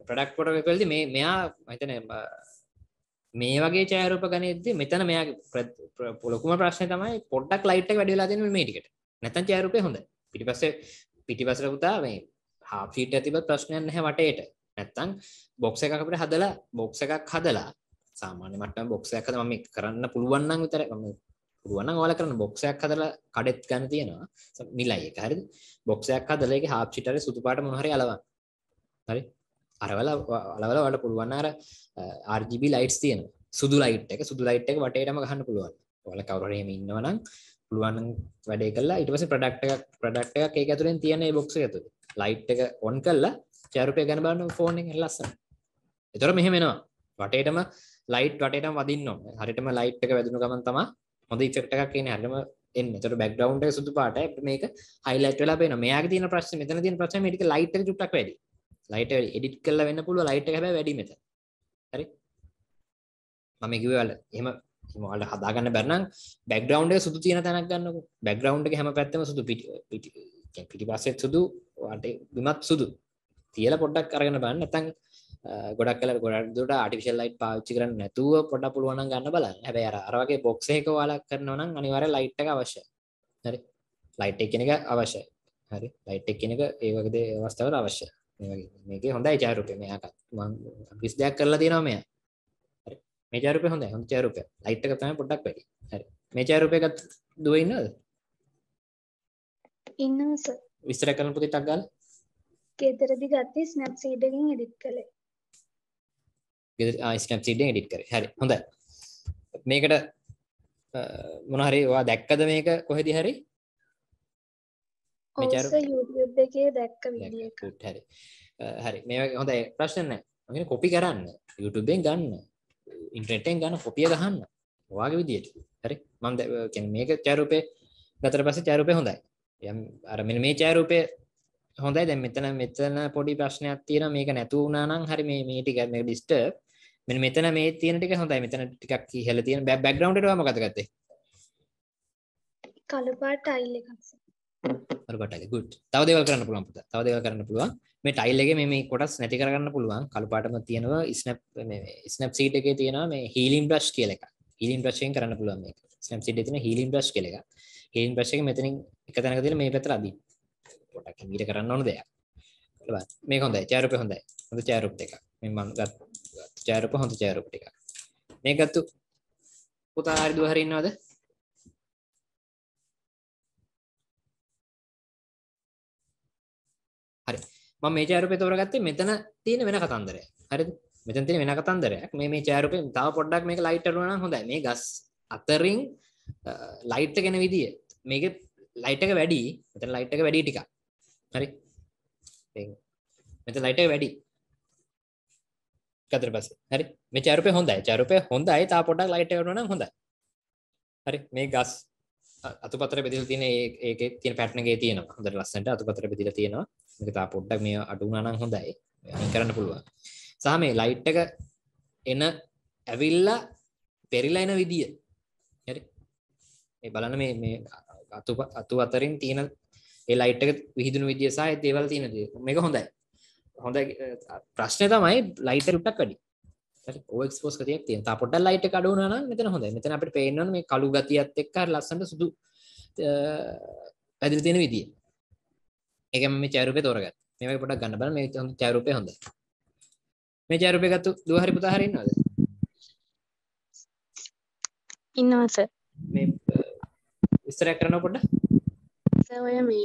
ප්‍රඩක්් පොට වෙල්ද මේ මෙයා මතන මේ වගේ චෑරප ගනද මෙතන මෙයා පොලොකුම ප්‍රශ්න තමයි පොඩ්ඩක් ලයිට් වැඩලා දෙන මේටිකට නැතන් චෑරපය හොඳ පිටිපස පිටිපසර පුතා මේ හාෆිට ඇතිබත් ප්‍රශ්නයන් හැ වටේට නැත්තං බොක්ස එකකට හදලා බොක්ස එකක් හදලා සාමාන්‍ය මට්ටම් බොක්ස එකද මම කරන්න පුළුවන්න්න විතර පුළුවන් නම් ඔයාලා කරන්න බොක්ස් එකක් හදලා කඩෙත් ගන්න තියෙනවා නිලයි එක හරිද බොක්ස් එකක් හදලා ඒකේ හාෆ් ෂීට් හරි සුදු පාට මොන හරි අලවන්න හරි අරවල අලවල ඔයාලට පුළුවන් අර RGB ලයිට්ස් තියෙනවා සුදු ලයිට් එක සුදු ලයිට් එක වටේටම ගහන්න පුළුවන් ඔයාලා කවුරු හරි එහෙම ඉන්නවා නම් පුළුවන් නම් වැඩේ කරලා ඊට පස්සේ ප්‍රොඩක්ට් එකක් ප්‍රොඩක්ට් එකක් ඒක ඇතුලෙන් තියෙන මේ බොක්ස් එක ඇතුලේ ලයිට් එක ඔන් කරලා 6 රුපිය ගන්න බලන්න ෆෝන් එකෙන් ලස්සන ඒතර මෙහෙම එනවා වටේටම ලයිට් වටේටම වදින්න ඕනේ හරියටම ලයිට් එක වැදුණු ගමන් තමයි හොඳ ඉෆෙක්ට් එකක් එන්නේ හැරම එන්න තොට බැක්ඩවන්් එක සුදු පාට මේක හයිලයිට වෙලා පේන මෙයා තින ප්‍රශ් මෙතන තින ප්‍රශ් මේක ලයිට චුට්ටක් වැඩි ලයිට එඩිට් කරලා වෙන්න පුළුව ලයිට හැබැයි වැඩි මෙතන හරි මම කිව්වේ වල එහෙම ඔයාලට හදාගන්න බැරි නම් බැක්ග්‍රවුන්ඩ් එක සුදු තියෙන තැනක් ගන්නකො බැක්ග්‍රවුන්ඩ් එක හැම පැත්තෙම සුදු පිටි පිටි පිටිපස්සෙත් සුදු ඔයාලට බිමත් සුදු තියලා පොඩ්ඩක් අරගෙන බලන්න නැත්නම් ගොඩක් කල ගොඩක්දුට ටිෆිල් ලයිට් පාච්චි කරන්න නැතුව පොඩ පුළුවන් ගන්න බල හැබැ අරවගේ බොක්සේක වාලක් කරනවනම් අනිවර ලයිට් එක අවශ්‍ය හරි ලයිට් එකන එක අවශ්‍ය හරි ලයිට් එකන එක ඒවගේද අවස්ථාවට අවශ්‍ය මේක හොඳයි ජාරුපය මෙයාකත් පිස් දෙයක් කරලා තියෙනවා මෙය මේ ජාරුපය හොඳ හොඳ ජාරුපය ලයිට් එක තමයි පොඩ්ඩක් වැඩි හරි මේ ජාරුපයකත් දුව ඉන්නවද ඉන්නවා සර් විස්තර කරන්න පුතේ ටක් ගාලා ගෙදරදි ගත්තේ ස්නැප්සීඩ් එකෙන් එඩිට් කළේ ස්නප් සිඩෙන් එඩිට් කර හරි හොඳ මේකට මොන හරි වා දැක්කද මේක කොහෙද හරි හරි හරි මේ හොඳ ප්‍රශ්නන ගෙන කොපි කරන්න යුටුබෙන් ගන්න ඉන්ට්‍රටෙන් ගන්න කොපිය ගහන්න වාගේ විදියට හරි මන්ද මේක චාරූපය ගතර පස චාරූපය හොඳයි යම් අරමෙන මේ චාරූපය හොඳයි දැ මෙතන මෙතන පොඩි ප්‍රශ්නයක් තියෙන මේක නැතුවනානං හරි මේ මේටි ගැන ඩිස්ටර් මෙ මෙතන මේ තියෙන ටික හොඳයි මෙතන ටිකක් ඉහළ තියෙන බැක්ග්‍රවුන්ඩ් එකට මොකද ගත්තේ කළු පාට ටයිල් එකක් කළු පාට ටයිල් good තව දේවල් කරන්න පුළුවන් පුතා තව දේවල් කරන්න පුළුවන් මේ ටයිල් එකේ මේ මේ කොටස් නැති කරගන්න පුළුවන් කළු පාටම තියෙනවා ස්නැප් මේ ස්නැප් සීට් එකේ තියෙනවා මේ හීලින් බ්‍රෂ් කියලා එකක් හීලින් බ්‍රෂ් එකෙන් කරන්න පුළුවන් මේක ස්නැප් සීට් එකේ තියෙන හීලින් බ්‍රෂ් කියලා එකක් හීලින් බ්‍රෂ් එක මෙතනින් එක තැනක තියලා මේ පැත්තට අදින්න පොඩක් මීට කරන්න ඕන දෙයක් බලන්න මේක හොඳයි චෑරූපේ හොඳයි හොඳ චෑරූප දෙකක් මේ මම ගත්ත ජයරූප හොඳ ජයරූප ටික. මේ ගත්තු පුතා හරි දුව හරි ඉන්නවද? හරි. මම මේ ජයරූපේ තෝරගත්තේ මෙතන තියෙන වෙන කතන්දරයක්. හරිද? මෙතන තියෙන වෙන කතන්දරයක්. මේ මේ ජයරූපේ තව පොඩ්ඩක් මේක ලයිට් කරුවා නම් හොඳයි. මේ ගස් අතරින් ලයිට් එක යන විදිය. මේකේ ලයිට් එක වැඩි. මෙතන ලයිට් එක වැඩි ටිකක්. හරි. මෙතන ලයිට් එක වැඩි. ගතර පස හරි මේ චරුපය හොඳයි චරුපය හොඳයි තා පොඩක් ලයිට වන හොඳයි හරි මේ ගස් අතුපතර බෙදිල් තින ඒක තින පැට්නගේ තියෙන හොඳ ලස්සට අතුපතර බෙදිල තියෙනවා මේක තා පොඩ්ඩක් මේ අඩුනානම් හොඳයි කරන්න පුළුවන් සහ මේ ලයිට් එක එන ඇවිල්ලා පෙරිලා එන විදිය හරි මේ බලන්න මේ මේ අතු අතු අතරින් තියෙන ඒ ලයිට් එක විහිදුණු විදිය සහ ඒ දේවල් තියෙන දේ මේක හොඳයි හොඳ ප්‍රශ්නය තමයි ලයිට රුටක් කඩි ෝක්ස්පෝස් තිය තිය පොට ලයිට කඩුන මෙතන හොඳ මෙතන අපට පේන මේ කළු ගතියත් එක්කර ලස්සට සුදු පැදිල් තියෙන විදිිය එකම මේ චෑරුපය තෝරගත් මෙම පොට ගන්න බල මේ චෑරුපය හොඳ මේ චෑරුපය ගත්තු දහරි පුතාහරන්නද ඉන්නවස මේ විස්තරයක් කරන පොඩ ඔය මේ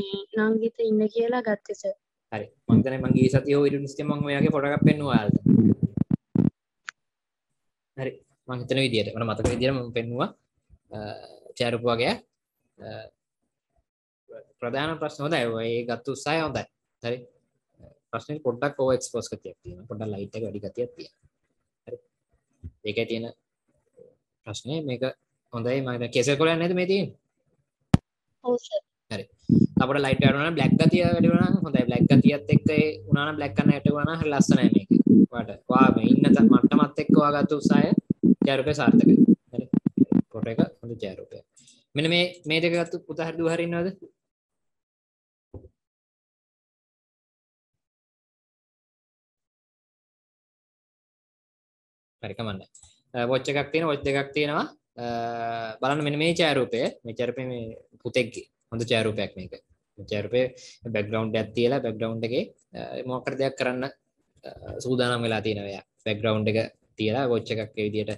නංගිත ඉන්න කියලා ගත්තෙස හරි මං දැන් මං ගිය සතියේ ඉරු නිස්කේ මං ඔයාගේ ෆොටෝ එකක් පෙන්නුවා ඔයාලට හරි මං හිතන විදියට මට මතක විදියට මම පෙන්නුවා චෑරුප වගේ ප්‍රධාන ප්‍රශ්න හොඳයි ඒ ගත්ත උත්සාහය හොඳයි හරි ප්‍රශ්නේ පොඩ්ඩක් ඕව එක්ස්පෝස් කරතියක් තියෙනවා පොඩ්ඩක් ලයිට් එක වැඩි ගතියක් තියෙනවා හරි ඒකයි තියෙන ප්‍රශ්නේ මේක හොඳයි මම කේසර් කොලයක් නේද මේ තියෙන්නේ ඔව් සර් හරි අපට ලයිට් වැඩුණා බ්ලැක් ගතිය වැඩි වුණා හොඳයි බ්ලැක් ගතියත් එක්ක ඒ උනාන බ්ලැක් කරන යට වුණා හරි ලස්සනයි මේක වට වාම ඉන්න මට්ටමත් එක්ක වාගත්තු උත්සාහය ජයරූපේ සාර්ථකයි හරි ෆොටෝ එක හොඳ ජයරූපය මෙන්න මේ මේ දෙක ගත්ත උදාහරණ දුව හරි ඉන්නවද හරි කමන්න වොච් එකක් තියෙනවා වොච් දෙකක් තියෙනවා බලන්න මෙන්න මේ ඡායාරූපය මේ ඡායාරූපේ මේ පුතෙක්ගේ හොඳ චෑරූපයක් මේක චෑරූපේ බැක්ග්‍රවුන්ඩ් එකක් තියලා බැක්ග්‍රවුන්ඩ් එකේ මොකක් හරි දෙයක් කරන්න සූදානම් වෙලා තියෙනවා එයා බැක්ග්‍රවුන්ඩ් එක තියලා වොච් එකක් ඒ විදිහට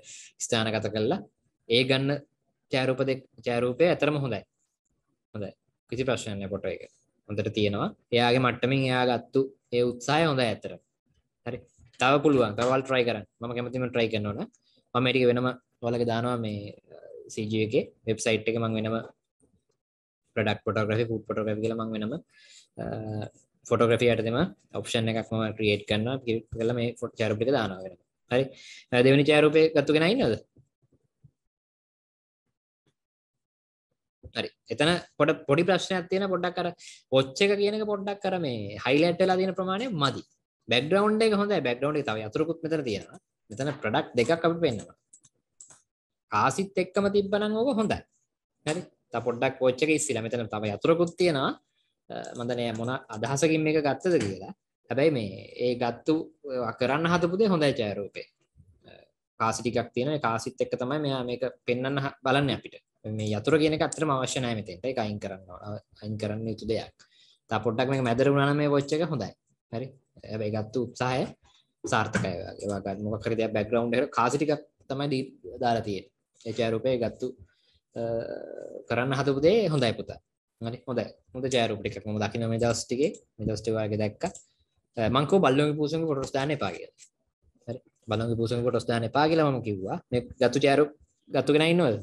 ස්ථානගත කරලා ඒ ගන්න චෑරූප දෙක චෑරූපය ඇතරම හොඳයි හොඳයි කිසි ප්‍රශ්නයක් නැහැ ෆොටෝ එක හොඳට තියෙනවා එයාගේ මට්ටමින් එයා ගත්තු ඒ උත්සාහය හොඳයි ඇතර හරි තව පුළුවන් තව වල් try කරන්න මම කැමතිම try කරනවා නම් මම මේක වෙනම ඔයාලගේ දානවා මේ CG එකේ වෙබ්සයිට් එකේ මම වෙනම ප්‍රඩක් පොටග්‍රි ෆුඩ් පොටග්‍රි කියලම වෙනම ෆොටග්‍රෆි අයටතම ඔප්ෂන් එකක්ම ක්‍රියේට් කරන්න කල මේ ෆොට් චරපික දානාගෙන හරි දෙවනි චාරූපය ගත්තු කෙනයි නද හරි එතන පොට පොඩි ප්‍රශ්නයක් තියෙන පොඩ්ඩක් අර ඔච්ච එක කියනක පොඩ්ඩක් කර මේ හයිලයිට් වෙලා තියෙන ප්‍රමාණය මදි බැක්ග්‍රවුන්ඩ් එක හොඳයි බැක්ග්‍රවුන්ඩ් එක තව අතුරුකුත් මෙතන තියෙනවා මෙතන ප්‍රොඩක්ට් දෙකක් අපිට පෙන්නවා ආසිත් එක්කම තිබ්බනම් ඕක හොඳයි හරි තා පොඩ්ඩක් කෝච් එක ඉස්සෙලා මෙතන තව යතුරකුත් තියෙනවා මම දන්නේ මොන අදහසකින් මේක ගත්තද කියලා. හැබැයි මේ ඒ ගත්තු කරන්න හදපු දේ හොඳයි ඡායාරූපේ. කාසි ටිකක් තියෙනවා. ඒ කාසිත් එක්ක තමයි මෙයා මේක පෙන්වන්න බලන්නේ අපිට. මේ යතුර කියන එක ඇත්තටම අවශ්‍ය නැහැ මෙතෙන්ට. ඒක අයින් කරන්න ඕන. අයින් කරන්න යුතු දෙයක්. තා පොඩ්ඩක් මේක මැදට වුණා නම් මේ වොච් එක හොඳයි. හරි. හැබැයි ගත්තු උත්සාහය සාර්ථකයි වගේ. ඒවා මොකක් හරි දෙයක් බෑග්ග්‍රවුන්ඩ් එකට කාසි ටිකක් තමයි දාලා තියෙන්නේ. ඒ ඡායාරූපේ ගත්තු කරන්න හදපුදේ හොඳයි පුතා හරි හොඳ හොඳ ජයරුපට එකක් ම දකින මේ දස්ටිගේ මේ දස්ටිවාගේ දැක්ක මංකෝ බල්ලෝගේ පූසම කොටස් දාන පාග බලගේ පූසම කොටස් දාන පාගලම කිව්වා මේ ගත්තු ජයරු ගත්තුගෙන ඉන්නවද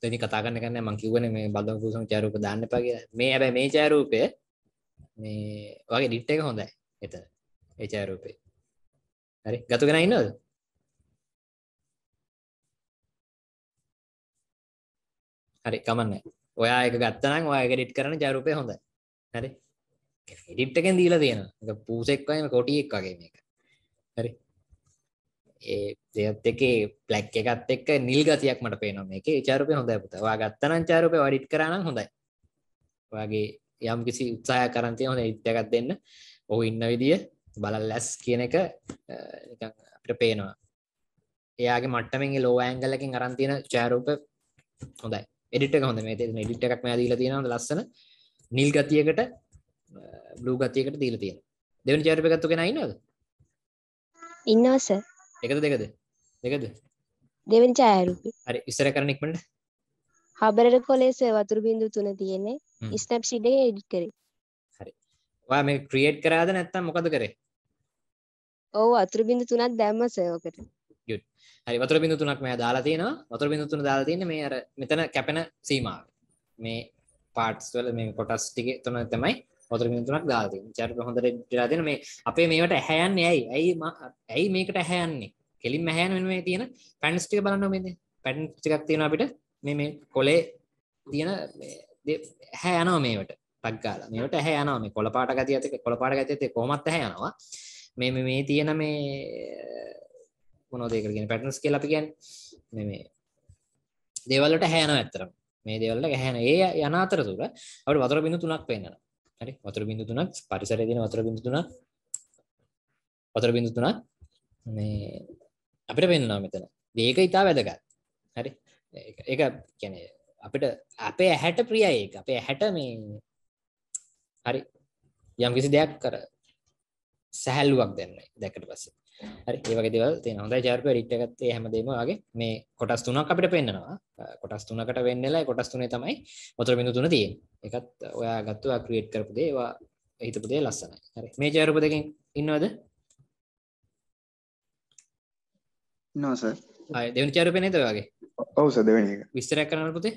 තනි කතාගන්න කන්න මං කිවන මේ බල්ල පූසම චාරූප දාන්න පාග මේ ඇබ මේ චාරූපය මේ වගේ ඩිට්ට එක හොඳයි එත ඒ චාරූපේ හරි ගතුගෙන ඉන්නවද හරි කමන්න ඔයා එක ගත්තනම් ඔයා එඩිට් කරන ජරුපය හොඳ හරි එඩිට්ටකෙන් දීලා තියෙන එක පූසෙක්වම කොටියෙක් වගේ මේක හරි ඒ දෙයත් එකේ ප්ලැක් එකත් එක්ක නිල් ගතියක් මට පේනවා මේක චාරුපය හොඳයි පුතා. ඔයා ගත්තනම් චාරුපය ඔඩිට් කරා නම් හොඳයි. ඔයාගේ යම් කිසි උත්සාහයක් කරන් තියෙන හොඳ එඩිට් එකක් දෙන්න. ඔහු ඉන්න විදිය බලලැස් කියන එක නිකන් අපිට පේනවා. එයාගේ මට්ටමින් ලෝ ඇන්ගල් එකෙන් අරන් තියෙන චාරුපය හොඳයි. එඩිට හොඳ මේ ඩිට් එකක් මේ දීලා තියෙනවද ලස්සන නිල් ගතියකට බ්ලූ ගතියකට දීලා තියෙන දෙවනි චෑට් එකත් ඔකේ නයින්නවද ඉන්නවා සර් එකද දෙකද දෙකද දෙවනි ඡායාරූපී හරි ඉස්සර කරන ඉක්මනට හබරට කොලේස වතුර බිඳු තුන තියෙන්නේ ස්නැප්ෂීට් එකේ එඩිට් කරේ හරි ඔයා මේ ක්‍රියේට් කරාද නැත්නම් මොකද කරේ ඔව් වතුර බිඳු තුනක් දැම්ම සර් ඔකට ගුඩ් හරි වතුර බිඳු තුනක් මෙයා දාලා තියෙනවා වතුර බිඳු තුන දාලා තියෙන්නේ මේ අර මෙතන කැපෙන සීමාව මේ පාර්ට්ස් වල මේ කොටස් ටික තුන තමයි වතුර බිඳු තුනක් දාලා තියෙන්නේ චාරිත් හොඳට දලා තියෙන මේ අපේ මේවට ඇහැ යන්නේ ඇයි ඇයි ඇයි මේකට ඇහැ යන්නේ කෙලින්ම ඇහැ යන මේ තියෙන පැටර්න්ස් ටික බලන්න මේ පැටර්න්ස් ටිකක් තියෙනවා අපිට මේ මේ කොලේ තියෙන මේ ඇහැ යනවා මේවට ටක් ගාලා මේවට ඇහැ යනවා මේ කොළ පාට ගතියත් එක්ක කොළ පාට ගතියත් එක්ක කොහොමත් ඇහැ යනවා මේ මේ තියෙන මේ මොනවද ඒකට කියන්නේ පැටර්න්ස් කියලා අපි කියන්නේ මේ මේ දේවල් වලට හැයනවා ඇත්තටම මේ දේවල් වලට හැයන ඒ යන අතරතුර අපිට වතුර බිඳු තුනක් පෙන්වනවා හරි වතුර බිඳු තුනක් පරිසරයේ දෙන වතුර බිඳු තුනක් වතුර බිඳු තුනක් මේ අපිට පෙන්වනවා මෙතන මේක ඉතාල වැදගත් හරි ඒක කියන්නේ අපිට අපේ ඇහැට ප්‍රියයි ඒක අපේ ඇහැට මේ හරි යම් කිසි දෙයක් කර සැහැල්ලුවක් දෙන්නයි දැකට පස්සේ හරි ඒ වගේ දේවල් තියෙනවා. හොඳයි චාර්කෝ එඩිට් එකත් ඒ හැමදේම වගේ මේ කොටස් තුනක් අපිට පෙන්නනවා. කොටස් තුනකට වෙන්නලා කොටස් තුනේ තමයි වතුර බිඳු තුන තියෙන්නේ. ඒකත් ඔයා ගත්තා ක්‍රියේට් කරපු දේ ඒවා හිතපු දේ ලස්සනයි. හරි. මේ චාර්කෝ දෙකෙන් ඉන්නවද? ඉන්නවා සර්. ආයේ දෙවෙනි චාර්කෝ නේද ඔයාගේ? ඔව් සර් දෙවෙනි එක. විස්තරයක් කරන්න පුතේ?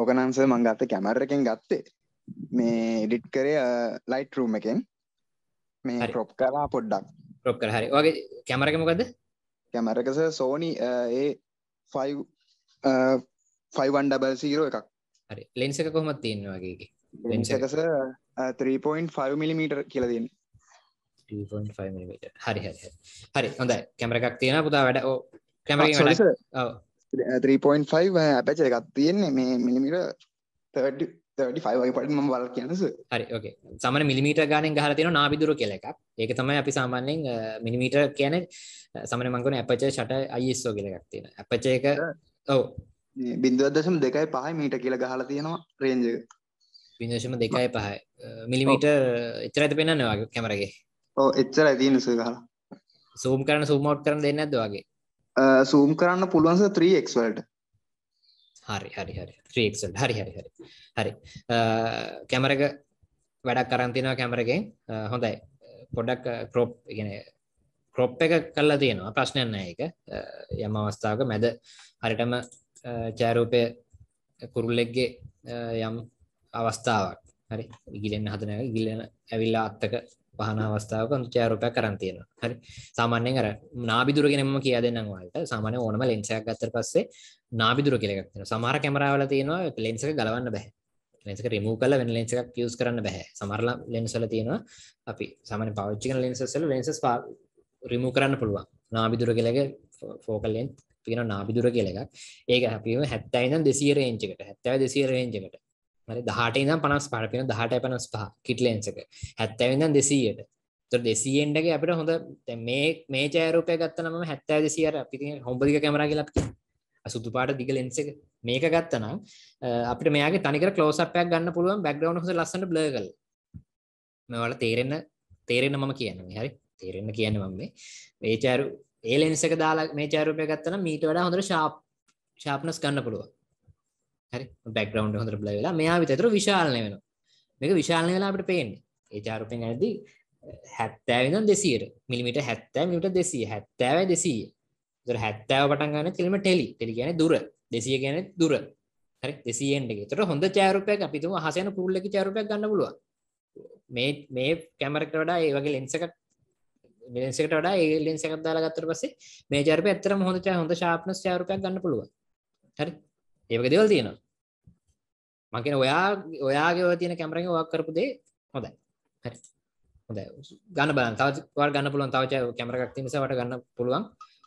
ඕක නම් සර් මම ගත්ත කැමරා එකෙන් ගත්තේ. මේ එඩිට් කරේ ලයිට් රූම් එකෙන්. මේ ප්‍රොප් කරා පොඩ්ඩක්. ප්‍රොප් කර හරි වගේ කැමරක මොකද කැමරකස Sony A five five one double zero එකක් හරි ලෙන්ස එක කොහොමත් තියන්න වගේ ලෙන්සකස 3.5 මිලිමීට කියලදන්න හරි හරි හරි හොඳ කැමරකක් තියෙන පුතා වැඩ ඕ කැමර 3.5 අපච එකක් තියෙන්නේ මේ මිලිමිට ම වල කියනස හරි ඕකේ සමන මිලිමීට ගානෙන් ගහර තියෙන නාබිදුර කියල එකක් ඒක තමයි අපි සාමාන්‍යෙන් මිනිමීට කියන සමන මංගන අපචේ ෂට අයිස්සෝ කියල එකක් තියෙන අපචේක ඔව බින්දුවදශම දෙකයි පහයි මීට කියල ගහල තියෙනවා රේන්ජ බිදශම දෙකයි පහයි මිලිමීට එච්චරඇත පෙන්න්න වගේ කැමරගේ ඕ එච්චර ඇතින සගහ සූම් කරන සූමෝට් කරන දෙන්න දවාගේ සූම් කරන්න පුළුවන්ස 3ක්වල්ට හරි හරි හරි ්‍රීක්සල් හරි හරි හරි හරි කැමරක වැඩක් කරන්තිනවා කැමරකෙන් හොඳයි පොඩක් ක්‍රෝප් ගෙන ක්‍රොප් එක කල්ලා තියෙනවා ප්‍රශ්නයන්න එක යම අවස්ථාවක මැද හරිටම චෑරූපය කුරුල්ලෙක්ගේ යම් අවස්ථාවක් හරි ඉගිලෙන්න්න හදන ගිලෙන ඇවිල්ලා අත්තක පහන අවස්ථාවක චෑරුපයක් කරන් තියෙනවා හරි සාමාන්‍යෙන් අර නාබිදුරගෙනම කිය දෙන්නම් වලට සාමාන්‍ය ඕනම ලෙන්සයක් ගත්තර පස්සේ නාබිදුර කියලෙක් තියෙන සමහර කැමරාවල තියෙනවා ලෙන්සක ගලවන්න බැහැ ලෙන්සක රිමූව් කරලා වෙන ලෙන්ස් එකක් යූස් කරන්න බෑ. සමහර ලෙන්ස් වල තියෙනවා අපි සාමාන්‍ය පාවිච්චි කරන ලෙන්සස් වල ලෙන්සස් රිමූව් කරන්න පුළුවන්. නාබිදුර කියලා එක ෆෝකල් ලෙන්ත් කියන නාබිදුර කියලා එකක්. ඒක අපිම 70 ඉඳන් 200 රේන්ජ් එකට. 70 200 රේන්ජ් එකට. දහට ඉදම් පනස් පාටපෙන දහට පනස් පහ කිටලෙන්සක හැත්තැවිදම් දෙසීයට තුර දෙසියෙන්ටගේ අපිට හොඳ මේ මේ චෑරෝපය ගත්තනම හැත්තෑ දෙසියට අපි හොම්බදික කැමරග ලක්ති සුතු පාට දිග ලෙන්සක මේක ගත්තනම් අපිට මේගේ තනික කලෝසපයක් ගන්න පුළුවන් බැක්ගව් හස ලස්සට බ්ලගල් මෙවල තේරෙන්න තේරෙන මම කියන්න හරි තේරෙන්න කියන්න මම මේ මේ චෑරු ඒලෙන්සක දාලා මේ චෑරෝපය ගත්තන මීට වඩා හොඳට ශාප් ශාප්නස් ගන්න පුළුවන් හරි බැක්ග්‍රවන්් හොඳට බ්ල වෙලා මෙයා විතතුර විශාලනය වෙන මේක විශාලනය වෙලා අපට පේන්නේ ඒ චාරුපෙන් ඇදදි හැත්තෑවිඳම් දෙසීර මිලිමිට හැත්තෑ මිට දෙසී හැත්තෑව දෙසී දුර හැත්තෑව පටන් ගන්න තිල්ම ටෙලි ටෙලි ගැන දුර දෙසිය ගැන දුර හරි දෙසියෙන්ටගේ තොට හොඳ චාරුපයක් අපිතුම හසයන පුල්ලකි චාරුපයක් ගන්න පුළුව මේ මේ කැමරක්ට වඩා ඒ වගේ ලෙන්සකට ලෙන්සකට වඩා ඒ ලෙන්ස එකක් දාලා ගත්තට පස්සේ මේ චාරුපය ඇත්තටම හොඳ හොඳ ෂාප්නස් චාරුපයක් ගන්න පුළුවන් හරි ඒ වගේ දේවල් තියෙනවා මකෙන ඔයා ඔයාගේ ඔය තියෙන කැමරෙන් ඔයා කරපු දේ හොඳයි හරි හොඳයි ගන්න බලන්න තව වල් ගන්න පුළුවන් තව කැමර එකක් තියෙන නිසා වට ගන්න පුළුවන්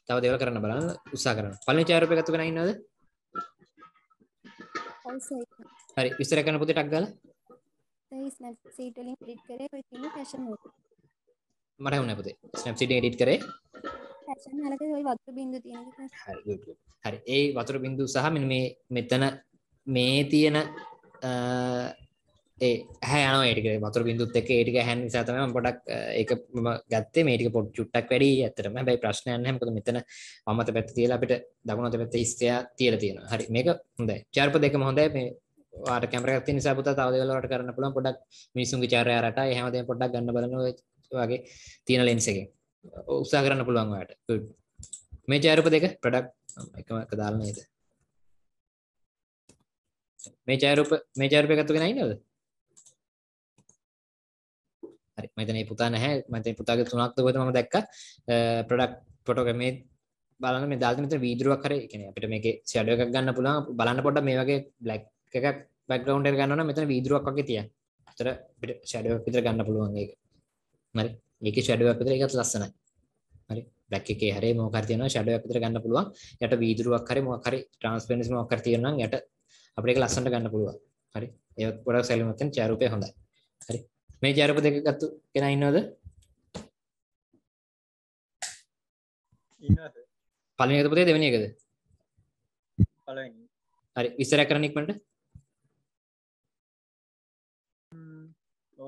තව දේවල් කරන්න බලන්න උත්සාහ කරන්න පළවෙනි චාර රූපය එකතු කරගෙන ඉන්නවද හරි විස්තර කරන පොතේ ටක් ගාලා ස්නැප්සීඩ් වලින් එඩිට් කරේ ඔය තියෙන ෆැෂන් එක මට වුණා පුතේ ස්නැප්සීඩ් එකෙන් එඩිට් කරේ ෆැෂන් වලදී ওই වතුර බින්දු තියෙන එක හරි හරි ඒ වතුර බින්දු සහ මෙන්න මේ මෙතන මේ තියෙන ඒ හැන ඒටක මතුර බිඳුත් එක ඒටික හැන් සාතම පොඩක් ඒක ම ගත්තේ මේටික පොඩ් චුට්ටක් වැඩි ඇතරම බැයි ප්‍රශ්නයන් හැමක මෙතන මත පැත් තියලා අපිට දකුණත පැත්ත ස්තයා තියල තියෙන හරි මේක හොඳ චර්ප දෙක හොඳ මේ වාට කැමරක් නිසා පුත තවදවලට කරන්න පුළන් පොඩක් මිනිසුන් චාරයට හැමද පොඩක් ගන්න බලන වගේ තියෙන ලෙන්සගේ උත්සා කරන්න පුළුවන්වාට මේ චාරප දෙක ප්‍රඩක් එකම කදාල නේද මේ ඡායාරූප මේ ඡායාරූප එකතු වෙලා ඉන්නවද? හරි මම හිතන්නේ පුතා නැහැ මම හිතන්නේ පුතාගේ තුනක් දුවද මම දැක්කා ප්‍රොඩක්ට් ෆොටෝ මේ බලන්න මේ දාලා මෙතන වීදුරුවක් හරි කියන්නේ අපිට මේකේ ෂැඩෝ එකක් ගන්න පුළුවන් බලන්න පොඩ්ඩක් මේ වගේ බ්ලැක් එකක් බෑග්ග්‍රවුන්ඩ් එක ගන්නවා නම් මෙතන වීදුරුවක් වගේ තියන්න. අතර අපිට ෂැඩෝ එකක් විතර ගන්න පුළුවන් ඒක. හරි. මේකේ ෂැඩෝ එකක් විතර ඒකත් ලස්සනයි. හරි. බ්ලැක් එකේ හැරේ මොකක් හරි තියෙනවා ෂැඩෝ එකක් විතර ගන්න පුළුවන්. යට වීදුරුවක් හරි මොකක් හරි ට්‍රාන්ස්පරන්සි මොකක් හරි තියෙනවා නම් යට අපිට ඒක ලස්සනට ගන්න පුළුවන්. හරි. ඒක පොඩක් සැලුමක් තියෙන ඡායරූපය හොඳයි. හරි. මේ ඡායරූප දෙක ගත්ත කෙනා ඉන්නවද? ඉන්නවද? පළවෙනි එකද පුතේ දෙවෙනි එකද? පළවෙනි. හරි. ඉස්සරහ කරන්න ඉක්මනට.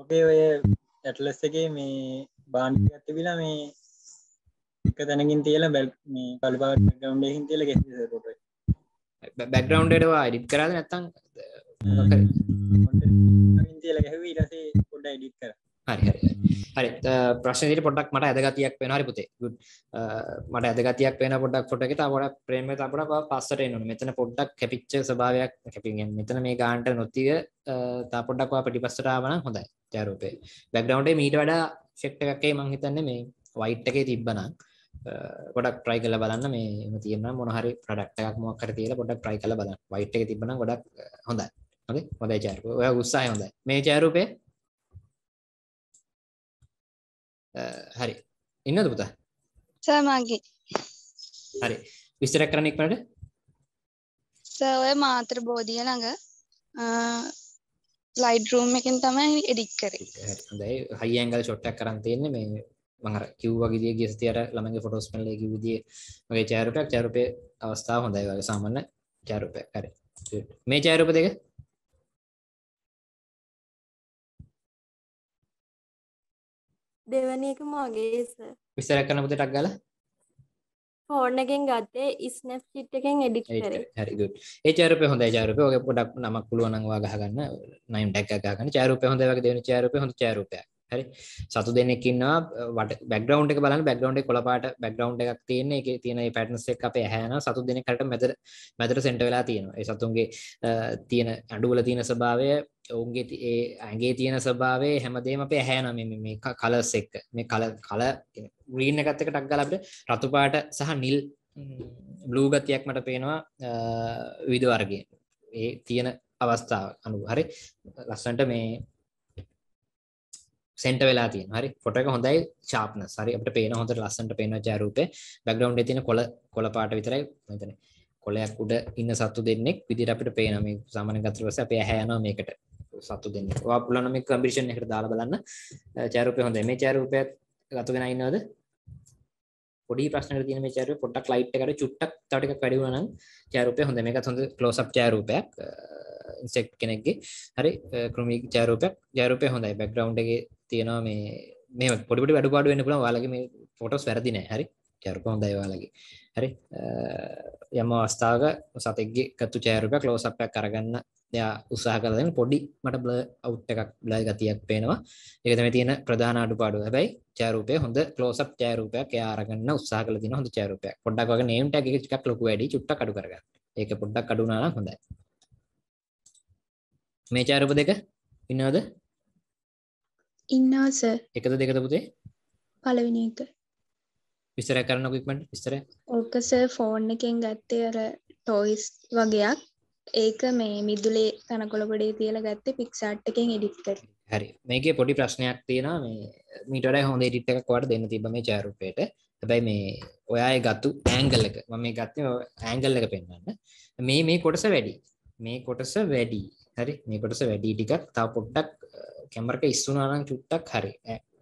ඔබේ ඔය ඇටලස් එකේ මේ බාණ්ඩයක් තිබිලා මේ එක තැනකින් තියලා මේ කළු පාට බෑග්ග්‍රවුන්ඩ් එකකින් තියලා ගෙස්සේ ෆොටෝ එක. බැක්ග්‍රවන්්ඩවා එඩිට් කරද නැත්තං හරි ප්‍රශ්නට පොඩක් මට ඇදගතියක් වෙන හරිපුතේ මට ඇදගතියක් වෙන පොඩක් ොට එක ොඩ ප්‍රේම අපට පස්සට නු මෙතන පොඩ්ඩක් කැපිච්ච සභාවයක් කැපිගෙන් මෙතන මේ ගාන්ට නොත්තිය තා පොඩක්වා පටි පස්සටාවන හොඳයි ජරූපේ බැක්ග්‍රවන්්ඩේ මීට වඩා ෆෙක්්ට එකේ මංහිතන්න මේ වයිට් එකේ තිබ්බනක් ගොඩක් ප්‍රයි කල බලන්න මේ තියෙන මොනහරි ප්‍රඩක්් එකක් මොක්කර තියලා ගොඩක් ප්‍රයි කල බලන්න වයිට් එක තිබන ගොඩක් හොඳයි හොඳ හොඳයි චාරප ඔය උත්සාහ හොඳයි මේ චාරූපය හරි ඉන්නද පුතා සමාගේ හරි විස්තර කරන්න ඉක්මනට සර් ඔය මාතර බෝධිය ළඟ ලයිට් රූම් එකෙන් තමයි එඩිට් කරේ හොඳයි හයි ඇන්ගල් ෂොට් එකක් කරන් තියෙන්නේ මේ මහර කිව්වගේ ගිය තියට ළමගේ ෆොටෝස් පල්ල එක විදිිය මගේ චෑරුපයක් චාරුපය අවස්ථාව හොඳයි වගේ සාමන්න චාරුපය කර මේ චෑරුප දෙක දෙවැනි එක මගේ විසර කන පුතටක් ගල ෆෝර්නගෙන් ගත්තේ ඉස්නැප් සිිට්ටකෙන් එඩිට හරි ඒ චාරපය හොඳ චාරපය ඔගේ පොඩක් නමක් පුළුවනංවා ගහගන්න නයිම් ඩැක්ගන්න චාරපය හොඳ වගේ දෙන චාරපය හොඳ චාරපයක් හරි සතු දෙනෙක් ඉන්නවා වට බැක්ග්‍රවන්් එක බලන්න බැක්ග්‍රවන්් එක කොළපාට බැක්ග්‍රවන්් එකක් තියෙන එක තියෙන පැටනස් එක් අපේ හැන සතු දෙනෙකට මෙද මැදර සෙන්ට වෙලා තියෙනවා ඒ සතුන්ගේ තියෙන අඩුවල තියෙන ස්භාවය ඔවුන්ගේ ඒ ඇගේ තියෙන ස්භාවේ හැමදේම අපේ හැනම මේ කලස් එක්ක මේ කල කල ග්‍රීන එකත් එක ටක් ගලට රතුපාට සහ නිල් බ්ලූගතියක් මට පේනවා විධ වර්ගේ ඒ තියෙන අවස්ථාව අනු හරි ලස්සන්ට මේ සෙන්ට වෙලා තියෙන හරි ෆොට එක හොඳයි ශාප්න සරි අපට පේන හොඳට ලස්සන්ට පේන ජාරූපේ බැග්‍රවන්් තින කොල කොල පාට විතරයි මෙතන කොලයක් උඩ ඉන්න සත්තු දෙන්නෙක් විදිර අපට පේන මේ සාමන ගතරවස අපේ හැයනවා මේකට සත්තු දෙන්න වා පුලන මේ කම්පිෂන් එකට දාලා බලන්න ජාරූපය හොඳ මේ ජාරූපයක් ගතගෙන ඉන්නවද පොඩි ප්‍රශ්නකට තියෙන මේ ජාරූපය පොඩ්ඩක් ලයිට් එකට චුට්ටක් තව ටිකක් වැඩි වුණා නම් ජාරූපය හොඳ මේකත් හොඳ ක්ලෝස් අප් ජාරූපයක් ඉන්සෙක්් කෙනෙක්ගේ හරි ක්‍රමික ජාරෝපයක් ජාරපය හොඳයි බැක්ග්‍රවන්්ගේ තියෙනවා මේ මේ පොඩිට වැඩ පාඩු වන්න පුළ වාලගේ මේ පොටස් වැරදින හරි ජරප හොඳයි වාලගේ හරි යම අවස්ථාව සතෙක්ගේ කත්තු චෑරපයක් ලෝසපයක් කරගන්න යා උත්සාහ කරලෙන පොඩි මට බ්ල අවුට් එකක් බ්ලයි ගතියක් පේනවා ඒක තමයි තියෙන ප්‍රධාන අඩුපාඩුව හැබැයි ඡායරූපය හොඳ ක්ලෝස් අප් ඡායරූපයක් එයා අරගන්න උත්සාහ කරලා තියෙන හොඳ ඡායරූපයක් පොඩ්ඩක් වගේ නේම් ටැග් එකක් ටිකක් ලොකු වැඩි චුට්ටක් අඩු කරගන්න ඒක පොඩ්ඩක් අඩු වුණා නම් හොඳයි මේ චාරූප දෙක ඉන්නවද ඉන්නවා සර් එකද දෙකද පුතේ පළවෙනි එක විස්තර කරන්නකෝ ඉක්මනට විස්තර ඕක සර් ෆෝන් එකෙන් ගත්තේ අර ටොයිස් වගේක් ඒක මේ මිදුලේ තනකොළ ගොඩේ තියලා ගත්තේ පික්සාට් එකෙන් එඩිට් කරලා හරි මේකේ පොඩි ප්‍රශ්නයක් තියෙනවා මේ මීට වඩා හොඳ එඩිට් එකක් ඔයාලට දෙන්න තිබ්බ මේ චාරූපේට හැබැයි මේ ඔයාගේ ගත්තු ඇන්ගල් එක මම මේ ගත්තේ ඇන්ගල් එක පෙන්වන්න මේ මේ කොටස වැඩි මේ කොටස වැඩි හරි මේ කොටස වැඩි ටිකක් තව පොඩ්ඩක් කැමරා එක ඉස්සුනා නම් චුට්ටක් හරි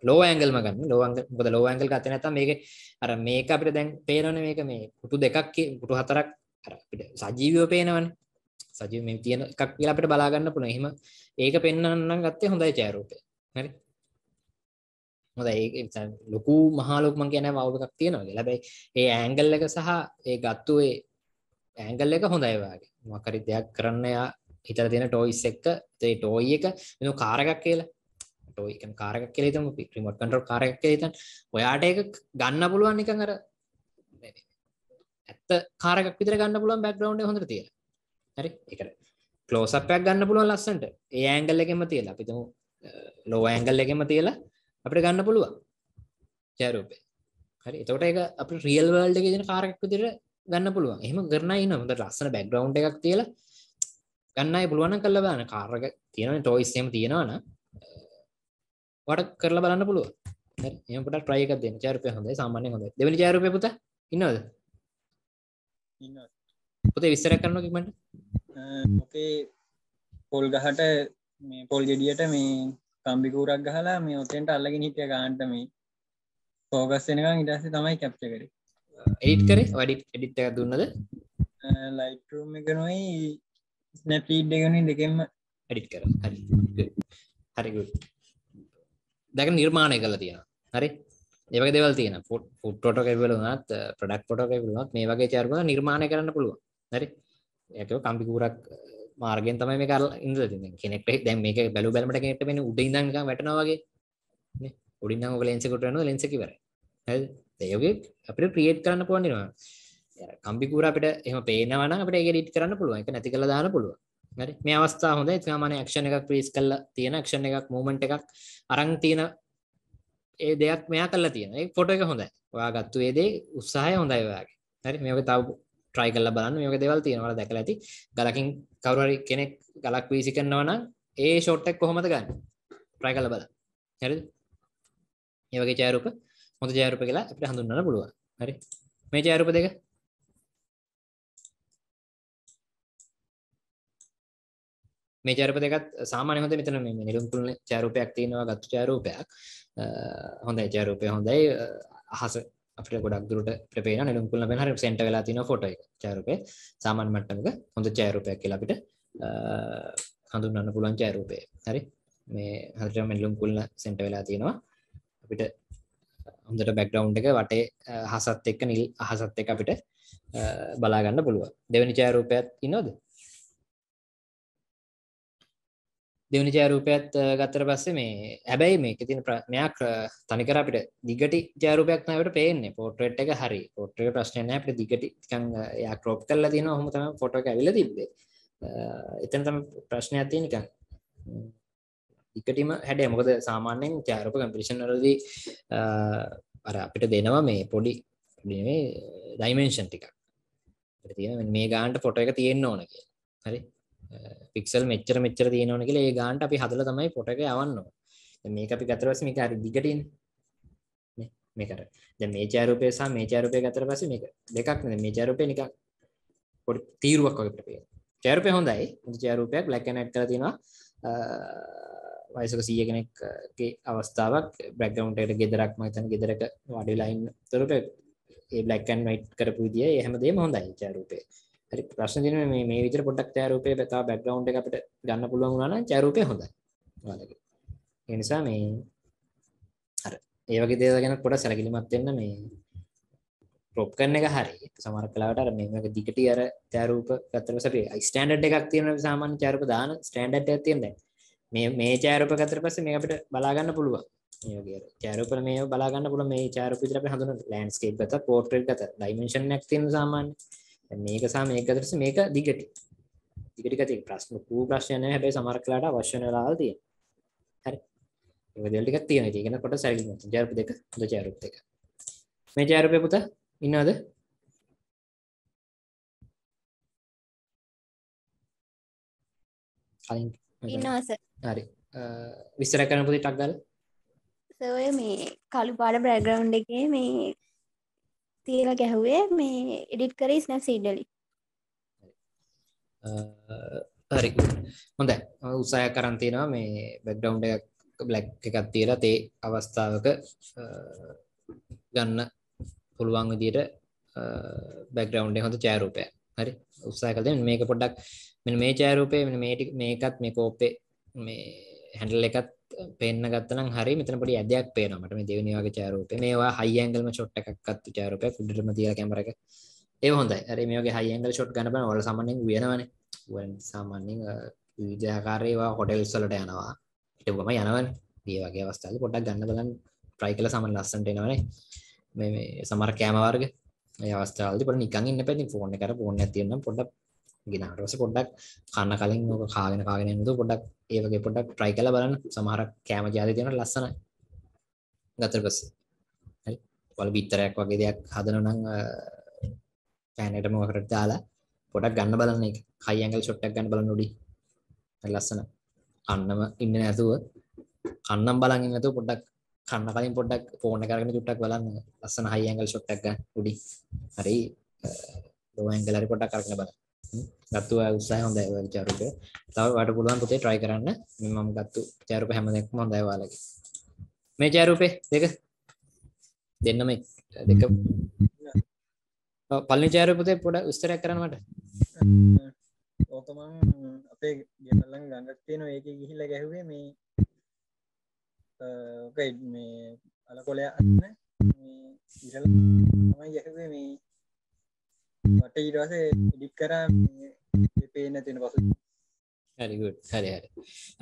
ලෝ ඇංගල්ම ගන්න ලෝ ඇංගල් මොකද ලෝ ඇංගල් ගත්තේ නැත්නම් මේක අර මේක අපිට දැන් පේනවනේ මේක මේ කුටු දෙකක් කුටු හතරක් අර අපිට සජීවීව පේනවනේ සජීව මේ තියෙන එකක් කියලා අපිට බලා ගන්න පුළුවන්. එහෙම ඒක පෙන්වන්නම් ගත්තේ හොඳයි ඡායාරූපය. හරි. හොඳයි ඒක ලොකු මහා ලොකු මං කියන්නේ වව් එකක් තියෙනවා කියලා. හැබැයි ඒ ඇන්ගල් එක සහ ඒ ගත්තු ඒ ඇන්ගල් එක හොඳයි වාගේ. මොකක් හරි දෙයක් කරන්න යා හිතර තියෙන ටෝයිස් එක්ක ඒ ටෝයි එක වෙන කාරකක් කියලා ටෝයි කාරකක් කියලා හිතමු රිමෝට් කන්ට්‍රෝල් කාරකක් කියලා හිතන්න ඔයාට ඒක ගන්න පුළුවන් නිකන් අර ඇත්ත කාරකක් විතර ගන්න පුළුවන් බෑග්ග්‍රවුන්ඩ් එක හොඳට තියලා හරි ඒකට ක්ලෝස් අප් එකක් ගන්න පුළුවන් ලස්සනට ඒ ඇන්ගල් එකෙන්ම තියලා අපි හිතමු ලෝ ඇන්ගල් එකෙන්ම තියලා අපිට ගන්න පුළුවන් ජයරූපේ හරි එතකොට ඒක අපිට රියල් වර්ල්ඩ් එකේ තියෙන කාරකක් විතර ගන්න පුළුවන් එහෙම කරන අය ඉන්නවා හොඳට ලස්සන බෑග්ග්‍රවුන්ඩ් එකක් තියලා ගන්නයි පුළුවන කල්ල බාන කාරක තියෙන ටොයිස්සම තියෙනවාන වට කරලා බලන්න පුළුව එමකට ප්‍රයක දෙන චරපය හොඳ සාමාන්‍ය හොඳ දෙවනි චරපය පුත ඉන්නවද පොතේ විස්තර කරන්න කිමට පොතේ පොල් ගහට මේ පොල් ගෙඩියට මේ කම්බිකූරක් ගහලා මේ ඔතෙන්ට අල්ලගෙන හිටිය ගාන්ට මේ පෝගස් වෙනකම් ඉටස තමයි කැප්ච කර එඩිත් කරේ වැඩි එඩිත් එක දුන්නද ලයිටරම් එක නොයි ස්නැප්ලීඩ් එකන දෙකෙන්ම ඇඩිට් කර හරි හරිගු දැක නිර්මාණය කල තියෙන හරි ඒවක දෙවල් තියෙන ෆුට් ෆුට්ටොට කැවලුනත් ප්‍රඩක් පොට කැවලුනත් මේ වගේ චර්ම නිර්මාණය කරන්න පුළුවන් හරි ඒක කම්පිකූරක් uh, මාර්ගෙන් තමයි මේ කරල ඉද කෙනෙක් දැම් මේක බැලු බැලමට කෙනෙට මෙෙන උඩ ඉදක වැටනවාගේ උඩින්න ඔබ ලෙන්සකුටන ලෙන්සකිවර ඒයගේ අපිට ප්‍රියට් කරන්න පුුවන්නිවා කම්පිකූර අපිට එම පේනවන අපට ඒගෙඩිට කරන්න පුළුවන් එක නැති කළ දාන පුළුව හරි මේ අවස්ථා හොඳ ඉතිමාන ක්ෂණ එකක් ප්‍රීස් කල්ල තියෙන ක්ෂණ එකක් මූමට එකක් අරං තියෙන ඒ දෙයක් මෙයා කල්ලා තියෙන ෆොට එක හොඳයි ඔයා ගත්තු ඒදේ උත්සාහය හොඳයි ඔයාගේ හරි මේක තව ට්‍රයි කල්ල බලන්න මේක දෙවල් තියෙනවා දැකලා ඇති ගලකින් කවුරරි කෙනෙක් ගලක් වීසි කරන්නවනම් ඒ ෂෝට්ටක් කොහොමද ගන්න ට්‍රයි කල්ල බල හරි ඒවගේ චෑරුප හොඳ ජයරුප කියලා අපිට හඳුන්න්න පුළුවන් හරි මේ ජයරුප දෙක මේ චාරූප දෙකත් සාමාන්‍ය හොඳ මෙතන මේ නිරුම් තුන චාරූපයක් තියෙනවා ගත්තු චාරූපයක් හොඳයි චාරූපය හොඳයි අහස අපිට ගොඩක් දුරට ප්‍රපේන නිරුම් තුන වෙන හරි සෙන්ටර් වෙලා තියෙන ෆොටෝ එක චාරූපේ සාමාන්‍ය මට්ටමක හොඳ චාරූපයක් කියලා අපිට හඳුන්වන්න පුළුවන් චාරූපය හරි මේ හරියටම නිරුම් තුන සෙන්ටර් වෙලා තියෙනවා අපිට හොඳට බැක්ග්‍රවන්් එක වටේ හසත් එක්ක නිල් අහසත් එක අපිට බලාගන්න පුළුව දෙවැනි චාරූපයත් ඉන්නොද දෙවනි ජයරූපයත් ගත්තර පස්සේ මේ හැබැයි මේක තින ප්‍රඥයක් තනිකර අපිට දිගට ජයරූපයක් නවට පේන්නේ පෝට්‍රට් එක හරි පොට්‍රක ප්‍රශ්නය අපට දිගට යාක්‍රෝප් කරල තින හොමතම ෆොට ඇවිල තිබේ එතන තම ප්‍රශ්නයක් තියනික එකටම හැඩ මොකද සාමාන්‍යෙන් ජයරූප කම්පිෂනරදී අර අපිට දෙනවා මේ පොඩි ඩයිමේෂන් ටිකක් මේ ගාන්ට ෆොට එක තියෙන්න්න ඕනගේ හරි පික්සල් මෙච්චර මෙච්චර තියෙනවන කියලා ඒ ගානට අපි හදලා තමයි ෆොටෝ එක යවන්න ඕන. දැන් මේක අපි ගත්තට පස්සේ මේක හරි දිගටින් නේ මේකට. දැන් මේ ඡායාරූපය සහ මේ ඡායාරූපය ගත්තට පස්සේ මේක දෙකක් නේද මේ ඡායාරූපය නිකන් පොඩි තීරුවක් වගේ අපිට පේනවා. ඡායාරූපය හොඳයි. හොඳ ඡායාරූපයක් බ්ලැක් ඇන්ඩ් වයිට් කරලා තියෙනවා. වයසක 100 කෙනෙක්ගේ අවස්ථාවක් බෑග්ග්‍රවුන්ඩ් එකට ගෙදරක් මම හිතන්නේ ගෙදරක වඩිලා ඉන්න තරූපේ ඒ බ්ලැක් ඇන්ඩ් වයිට් කරපු විදිය ඒ හැමදේම හොඳයි ඡායාරූපේ. හරි ප්‍රශ්න තියෙන මේ මේ විදිහට පොඩ්ඩක් ඡායාරූපේ තව බෑග්ග්‍රවුන්ඩ් එක අපිට ගන්න පුළුවන් වුණා නම් ඡායාරූපේ හොඳයි. ඔයාලගේ. ඒ නිසා මේ අර ඒ වගේ දේවල් ගැන පොඩ්ඩක් සැලකිලිමත් වෙන්න මේ ප්‍රොප් කරන එක හරි. සමහර කාලවලට අර මේ වගේ දිගටි අර ඡායාරූප ගත්තට පස්සේ අපි ස්ටෑන්ඩඩ් එකක් තියෙනවා සාමාන්‍ය ඡායාරූප දාන ස්ටෑන්ඩඩ් එකක් තියෙන දැන්. මේ මේ ඡායාරූප ගත්තට පස්සේ මේක අපිට බලා ගන්න පුළුවන්. මේ වගේ අර ඡායාරූප මේ බලා ගන්න පුළුවන් මේ ඡායාරූප විතර අපි හඳුනන ලෑන්ඩ්ස්කේප් ගත්තා, පෝට්‍රේට් ගත්තා, ඩයිමෙන්ෂන් එකක් තියෙන සාමාන්‍ය. මේක සහ මේක අතරස මේක දිගට දිගටික තියෙන ප්‍රශ්න කූ ප්‍රශ්න නැහැ හැබැයි සමහර කලාට අවශ්‍ය වෙන වෙලාවල් තියෙන. හරි. මේ වේදල් ටිකක් තියෙනවා. ඒක නකොට සැලකිලි මත. ජයරුප දෙක, හොඳ ජයරුප දෙක. මේ ජයරුපේ පුතා ඉන්නවද? කලින් ඉන්නවා සර්. හරි. විස්තර කරන්න පුතේ ටක් ගාලා. සර් ඔය මේ කළු පාට බෑග්‍රවුන්ඩ් එකේ මේ තියලා ගැහුවේ මේ එඩිට් කරේ ස්නැප් සීඩලි හරි හොඳ උසාය කරන්තිනවා මේ බැක්ඩවන්් එකක් බ්ලැක් එකක් තියලා තේ අවස්ථාවක ගන්න පුළුවන් විදියට බැක්ඩවන්් හොඳ චෑරූපය හරි උත්සා කල මේක පොඩ්ඩක් මෙ මේ චෑරූපය මෙ මේටි මේකත් මේ කෝප්පේ මේ හැඩල් එකත් පෙන්න්න ගත්තන හරි මෙතන පොඩි අදයක් පේනමට මේ දෙවනි වගේ චාරූපය මේවා හයිඇංගල්ම චොට් එකක්ත්තු චාරූපය කුඩටම තියලා කැමරක ඒ හොඳයි අර මේගේ හයිඇංගල් චොට් ගන්න ඔල සමන්නෙන් වෙනවන සාමාන්‍යෙන් විජාකාරයවා හොටෙල් සලට යනවා ඉටගම යනවන් දිය වගේ අවස්ථාල පොඩක් ගන්න බලන් ප්‍රයි කල සමන් ලස්සට එනවනේ මේ සමර කෑමවර්ග අවස්ථාල පට නිකන්න පැති ෆෝන කර පොන්න තියන්න පොඩක් ගෙනාවට පස්සේ පොඩ්ඩක් කන්න කලින් ඕක කාගෙන කාගෙන යන්න පොඩ්ඩක් ඒ වගේ පොඩ්ඩක් try කරලා බලන්න සමහර කෑම ජාති තියෙනවා ලස්සනයි ගත්තට පස්සේ හරි වල බිත්තරයක් වගේ දෙයක් හදනවා නම් පෑන් එකට මොකකට දාලා පොඩක් ගන්න බලන්න ඒක හයි ඇන්ගල් ෂොට් එකක් ගන්න බලන්න උඩි හරි ලස්සන කන්නම ඉන්නේ නැතුව කන්නම් බලන් ඉන්න නැතුව පොඩ්ඩක් කන්න කලින් පොඩ්ඩක් ෆෝන් එක අරගෙන චුට්ටක් බලන්න ලස්සන හයි ඇන්ගල් ෂොට් එකක් ගන්න උඩි හරි ලෝ ඇන්ගල් හරි පොඩ්ඩක් අරගෙන බලන්න ගත්තු අය උත්සාහය හොඳයි ඔය චාරුක. තව ඔයාලට පුළුවන් පුතේ try කරන්න. මේ මම ගත්තු චාරුක හැමදේක්ම හොඳයි ඔයාලගේ. මේ චාරුපේ දෙක දෙන්න මේ දෙක පළවෙනි චාරුපේ පුතේ පොඩ විස්තරයක් කරන්න මට. ඕකමම අපේ ගෙනල්ලන් ගඟක් තියෙනවා ඒකේ ගිහිල්ලා ගැහුවේ මේ ඔකයි මේ අලකොලයක් අන්න මේ ඉරල තමයි ගැහුවේ මේ මට ඉරස ඩික් කරා පේන තියෙන පසු හරිගුට් හරි හරි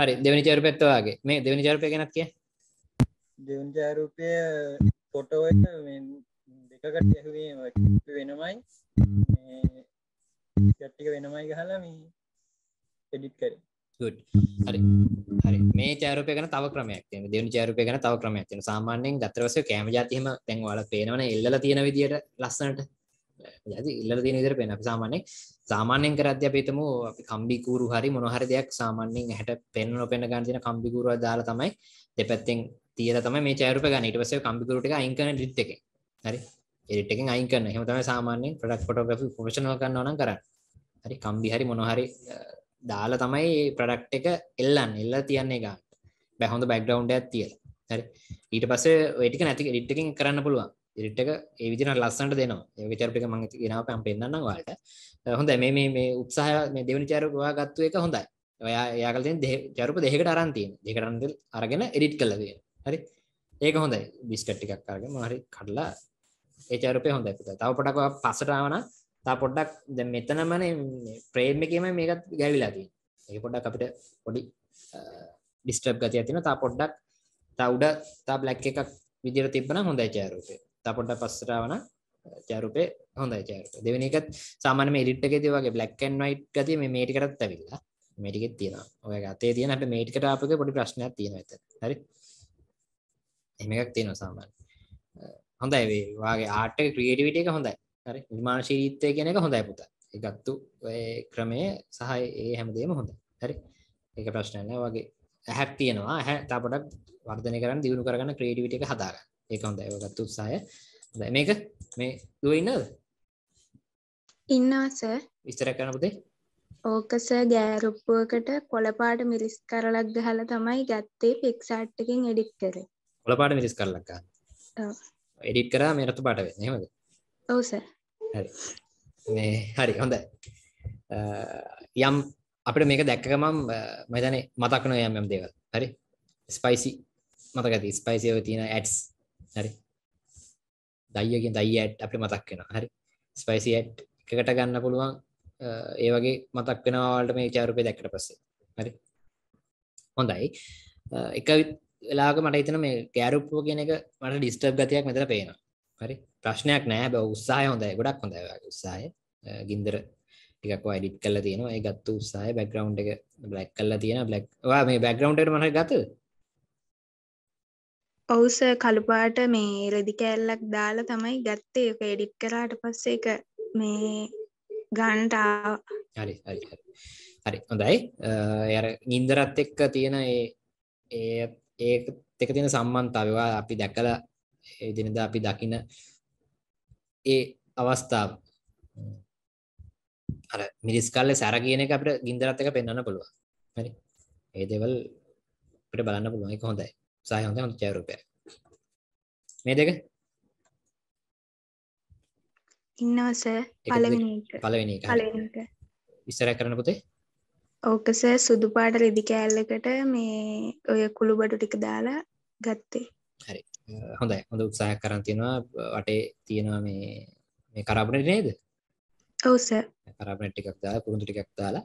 හරි දෙවනි චරපැත්වාගේ මේ දෙවනි චරපය ගැනත් කිය දෙවනි චාරූපය පොටෝ දෙකකට ඇහුවේ වෙනමයි ටික වෙනමයි ගහලා මේ එඩිට් කර හරි හරි මේ චාරපය ගැන තව ක්‍රමයක් තියෙන දෙවනි චාරපය ගැන තව ක්‍රමයක් තියෙන සාමාන්‍යයෙන් ගතරවසේ කැම જાතිහෙම දැන් ඔයාලා පේනවනේ එල්ලලා තියෙන විදියට ලස්සනට ඇති ඉල්ල තියෙන විදිහට පේන අපි සාමාන්‍යයෙන් සාමාන්‍යයෙන් කරද්දී අපි හිතමු අපි කම්බි කූරු හරි මොන හරි දෙයක් සාමාන්‍යයෙන් ඇහැට පෙන්න නොපෙන්න ගන්න තියෙන කම්බි කූරුව දාලා තමයි දෙපැත්තෙන් තියලා තමයි මේ ඡායාරූප ගන්න. ඊට පස්සේ කම්බි කූරු ටික අයින් කරන ඩිට් එකෙන්. හරි. ඒ ඩිට් එකෙන් අයින් කරන. එහෙම තමයි සාමාන්‍යයෙන් ප්‍රොඩක්ට් ෆොටෝග්‍රැෆි ප්‍රොෆෙෂනල් කරනවා නම් කරන්නේ. හරි කම්බි හරි මොන හරි දාලා තමයි මේ ප්‍රොඩක්ට් එක එල්ලන්නේ. එල්ලලා තියන්නේ ගන්න. බෑ හොඳ බෑග්ග්‍රවුන්ඩ් එකක් තියලා. හරි. ඊට පස්සේ ඔය ටික නැති ඩිට් එකෙන් කරන්න පුළුවන්. ඉරිට් එක ඒ විදිහට ලස්සනට දෙනවා. ඒ විචාරපික මම කියනවා අපි පෙන්නන්නම් ඔයාලට. හොඳයි මේ මේ මේ උත්සාහය මේ දෙවෙනි චාරුක ඔයා ගත්තු එක හොඳයි. ඔයා එයා කළ තියෙන චාරුක දෙකකට අරන් තියෙනවා. දෙකකට අරන් අරගෙන එඩිට් කරලා දෙනවා. හරි. ඒක හොඳයි. බිස්කට් ටිකක් අරගෙන මොන හරි කඩලා ඒ චාරුපේ හොඳයි පුතා. තව පොඩක් ඔයා පස්සට ආවනම් තව පොඩ්ඩක් දැන් මෙතනමනේ ෆ්‍රේම් එකේම මේකත් ගැවිලා තියෙනවා. ඒක පොඩ්ඩක් අපිට පොඩි ඩිස්ටර්බ් ගතියක් තියෙනවා. තව පොඩ්ඩක් තව උඩ තව බ්ලැක් එකක් විදිහට තිබ්බනම් හොඳයි ඡායාරූපේ. තා පොඩ්ඩක් පස්සට ආවන ජයරූපේ හොඳයි ජයරූපේ දෙවෙනි එකත් සාමාන්‍ය මේ එඩිට් එකේදී වගේ black and white ගතිය මේ මේ ටිකටත් ඇවිල්ලා මේ ටිකෙත් තියෙනවා ඔයගේ අතේ තියෙන හැබැයි මේ ටිකට ආපු එකේ පොඩි ප්‍රශ්නයක් තියෙනවා එතන හරි එහෙම එකක් තියෙනවා සාමාන්‍ය හොඳයි මේ වාගේ ආර්ට් එක ක්‍රියේටිවිටි එක හොඳයි හරි නිර්මාණශීලීත්වය කියන එක හොඳයි පුතා ඒකත්තු ඔය ක්‍රමය සහ ඒ හැමදේම හොඳයි හරි ඒක ප්‍රශ්නයක් නෑ වගේ ඇහැක් තියෙනවා ඇහැ තා පොඩක් වර්ධනය කරන්න දියුණු කරගන්න ක්‍රියේටිවිටි එක හදාගන්න ඒක හොඳයි ඔය ගත්ත උත්සාහය හොඳයි මේක මේ දුව ඉන්නවද ඉන්නවා සර් විස්තර කරන්න පුතේ ඕක සර් ගෑරුප්පුවකට කොළපාට මිරිස් කරලක් ගහලා තමයි ගත්තේ පික්සාට් එකෙන් එඩිට් කරේ කොළපාට මිරිස් කරලක් ගන්න ඔව් එඩිට් කරා මේ රතු පාට වෙන්නේ එහෙමද ඔව් සර් හරි මේ හරි හොඳයි යම් අපිට මේක දැක්ක ගමන් මම හිතන්නේ මතක් වෙනවා යම් යම් දේවල් හරි ස්පයිසි මතකද ස්පයිසි ඔය තියෙන ඇඩ්ස් හරි දයියගෙන් දයි ඇඩ් අපි මතක් වෙනවා හරි ස්පයිසි ඇඩ් එකකට ගන්න පුළුවන් ඒ වගේ මතක් වෙනවා ඔයාලට මේ 4 රුපියල් දැක්කට පස්සේ හරි හොඳයි එක වෙලාවක මට හිතෙන මේ ගෑරුප්පුව කියන එක මට ඩිස්ටර්බ් ගතියක් මෙතන පේනවා හරි ප්‍රශ්නයක් නෑ බෑ උත්සාහය හොඳයි ගොඩක් හොඳයි ඔයාගේ උත්සාහය ගින්දර ටිකක් ඔය එඩිට් කරලා තියෙනවා ඒ ගත්ත උත්සාහය බෑග්ග්‍රවුන්ඩ් එක බ්ලැක් කරලා තියෙනවා බ්ලැක් ඔයා මේ බෑග්ග්‍රවුන්ඩ් එකට මම ගත්තද ඔවුස කළුපාට මේ රෙදි කෑල්ලක් දාලා තමයි ගත්තේ ඒක එඩිට් කරාට පස්සේ එක මේ ගන්ටාව හරි හරි හරි හොඳයි අර නින්දරත් එක්ක තියෙන ඒ ඒ එක තියෙන සම්බන්ධතාවවා අපි දැකලා එදිනදා අපි දකින ඒ අවස්ථාව අර මිරිස් කල්ලේ සැර කියන එක අපිට ගින්දරත් එක පෙන්වන්න පුළුවන් හරි ඒ දේවල් අපිට බලන්න පුළුවන් ඒක හොඳයි සායංශ අනුචය රූපය. මේ දෙක ඉන්නවා සර් පළවෙනි එක. පළවෙනි එක. පළවෙනි එක. ඉස්සරහ කරන්න පුතේ. ඕක සර් සුදු පාට රෙදි කෑල්ලකට මේ ඔය කුළු බඩු ටික දාලා ගත්තේ. හරි. හොඳයි. හොඳ උත්සාහයක් කරන් තියනවා වටේ තියෙනවා මේ මේ කරාබනට නේද? ඔව් සර්. කරාබනට ටිකක් දාලා කුරුඳු ටිකක් දාලා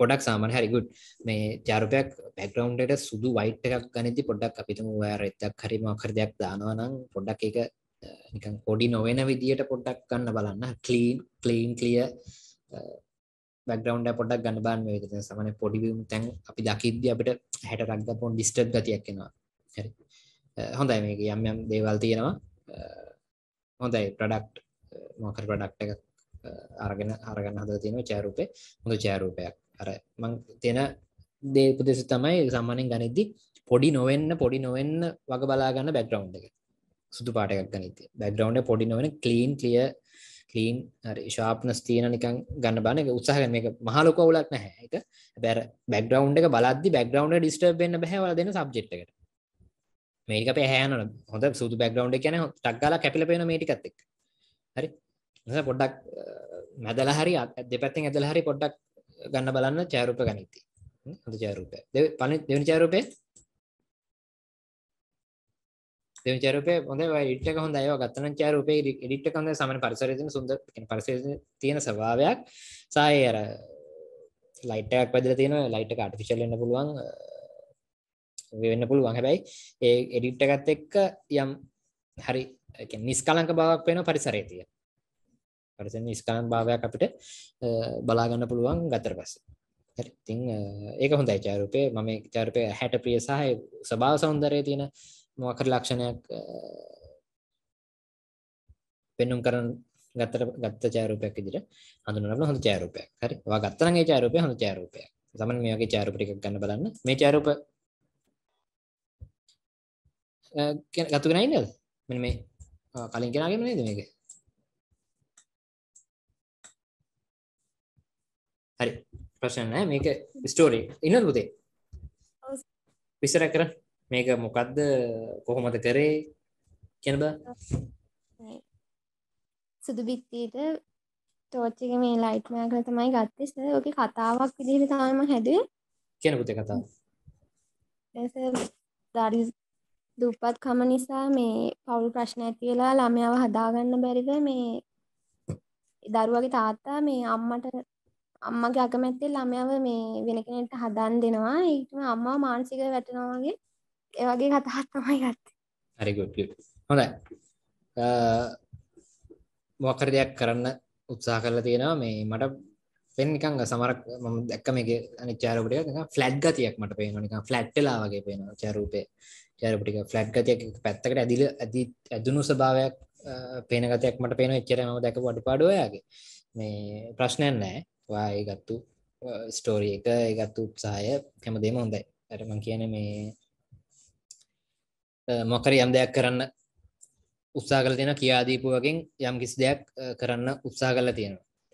පොඩක් සාමන හරිගුඩ් මේ ජාරපයක් පැක්ග්‍රවන්්ට සුදු වයිට් එකක් ගනිති පොඩක් අපිතුම රත්තක් හරිම කරදයක් දානවනම් පොඩක් එක නිකන් පොඩි නොවෙන විදියට පොඩ්ඩක් ගන්න බලන්න කලීන් කලීන් කලිය බැග්‍රවන්් පොඩක් ගන්න බාන් වෙද සමන පොඩිවම් තැන් අපි දකිද්ද අපට හැට රක්ද පොන් ඩිස්ටර් ගතියක් එෙනවා හරි හොඳයි මේක යම් යම් දේවල් තියෙනවා හොඳයි ප්‍රඩක්් මොකර ප්‍රඩක්් එක අරගෙන අරගන්න හද තියෙන චෑරුපය හොඳ චෑරූපයක් අර මං තියෙන දේ උපදෙස තමයි සාමානෙන් ගනිද්දි පොඩි නොවෙන්න පොඩි නොවෙන්න වග බලාගන්න බැක්ග්‍රවන්් එක සුදු පාටක් ගනිති බැක්ග්‍රවන්් පොඩි නොවෙන කලීන් ලිය කලීන් ශාප්නස් තියන නිකන් ගන්න බන එක උත්සාහ මේක මහලොක වුලක් නැහැ එක බැර බැක්ග්‍රවන්් එක බලද්දි බැක්ග්‍රවන්් ඩිස්ටර්බන්න බැහවල දෙන සබ්ජෙට්කට මේක පෑහන හොඳ සුදු බැක්ග්‍රවන්් කියන ටක්ගල කැපිල පේන මේටිකත්තෙක් හරි පොඩ්ඩක් මැදල හරි දෙපැත්තිෙන් ඇදල හරි පොඩ්ඩක් ගන්න බලන්න ඡායරූප ගණිතය. හොඳ ඡායරූපය. දෙවෙනි ඡායරූපේ දෙවෙනි ඡායරූපේ හොඳයි ඔය එඩිට් එක හොඳයි. ඔය ගත්තනම් ඡායරූපේ එඩිට් එක හොඳයි. සාමාන්‍ය පරිසරයේ තියෙන සුන්දර කියන පරිසරයේ තියෙන ස්වභාවයක් සායේ අර ලයිට් එකක් වැදලා තියෙනවා. ලයිට් එක ආටිෆිෂල් වෙන්න පුළුවන්. වෙන්න පුළුවන්. හැබැයි ඒ එඩිට් එකත් එක්ක යම් හරි නිස්කලංක බවක් වෙන පරිසරයේ තියෙන. හරිද ස්කාන් භාවයක් අපිට බලා ගන්න පුළුවන් ගතට පස්සේ හරි ඉතින් ඒක හොඳයි චාරූපේ මම මේ චාරූපේ හැට ප්‍රිය සහ ස්වභාව సౌందර්යයේ තියෙන මොකක් හරි ලක්ෂණයක් පෙන්눔 කරන ගත්තට ගත්ත ඡායරූපයක් විදිහට හඳුනනවා නම් හොඳ ඡායරූපයක්. හරි. ඔයා ගත්තා නම් ඒ ඡායරූපය හොඳ ඡායරූපයක්. සමහරවිට මේ වගේ ඡායරූප ටිකක් ගන්න බලන්න. මේ ඡායරූප අ ගත්තුගෙන ඉන්නවද? මෙන්න මේ කලින් කෙනාගේම නේද මේක? හරි ප්‍රශ්න නෑ මේක ස්ටෝරි ඉන්න පුතේ විසර කර මේක මොකක්ද කොහොමද කරේ කියන බ සුදු බිත්තියට ටෝච් එක මේ ලයිට් මෑ කරලා තමයි ගත්තේ සර් ඔකේ කතාවක් විදිහට තමයි මම හැදුවේ කියන පුතේ කතාව දැන් දරි දුප්පත් කම නිසා මේ පවුල් ප්‍රශ්න ඇති වෙලා ළමයාව හදාගන්න බැරිව මේ දරුවගේ තාත්තා මේ අම්මට අම්මගේ අකමැත්තේ ළමයාව මේ වෙන කෙනෙක්ට හදන් දෙනවා ඊටම අම්මා මානසික වැටෙනවා වගේ ඒ වගේ කතාවක් තමයි ගත්තේ. හරි good good. හොඳයි. මොකක් හරි දෙයක් කරන්න උත්සාහ කරලා තියෙනවා මේ මට පෙන් නිකන් සමහරක් මම දැක්ක මේකේ අනිත් ඡායාරූප ටික නිකන් ෆ්ලැට් ගතියක් මට පේනවා නිකන් ෆ්ලැට් වෙලා වගේ පේනවා ඡායාරූපේ. ඡායාරූප ටික ෆ්ලැට් ගතියක් පැත්තකට ඇදිල ඇදි ඇදුණු ස්වභාවයක් පේන ගතියක් මට පේනවා එච්චරයි මම දැකපු අඩුපාඩු ඔයාගේ. මේ ප්‍රශ්නයක් නැහැ. වාය ගත්තු ස්ටෝරිය එක ගත්තු උත්සාහය හැමදේම හොඳයි ඇටමං කියන මේ මොකර යම් දෙයක් කරන්න උත්සා කල තියෙන කියාදීපුුවකින් යම් කිසි දෙයක් කරන්න උත්සා කල තියෙනවා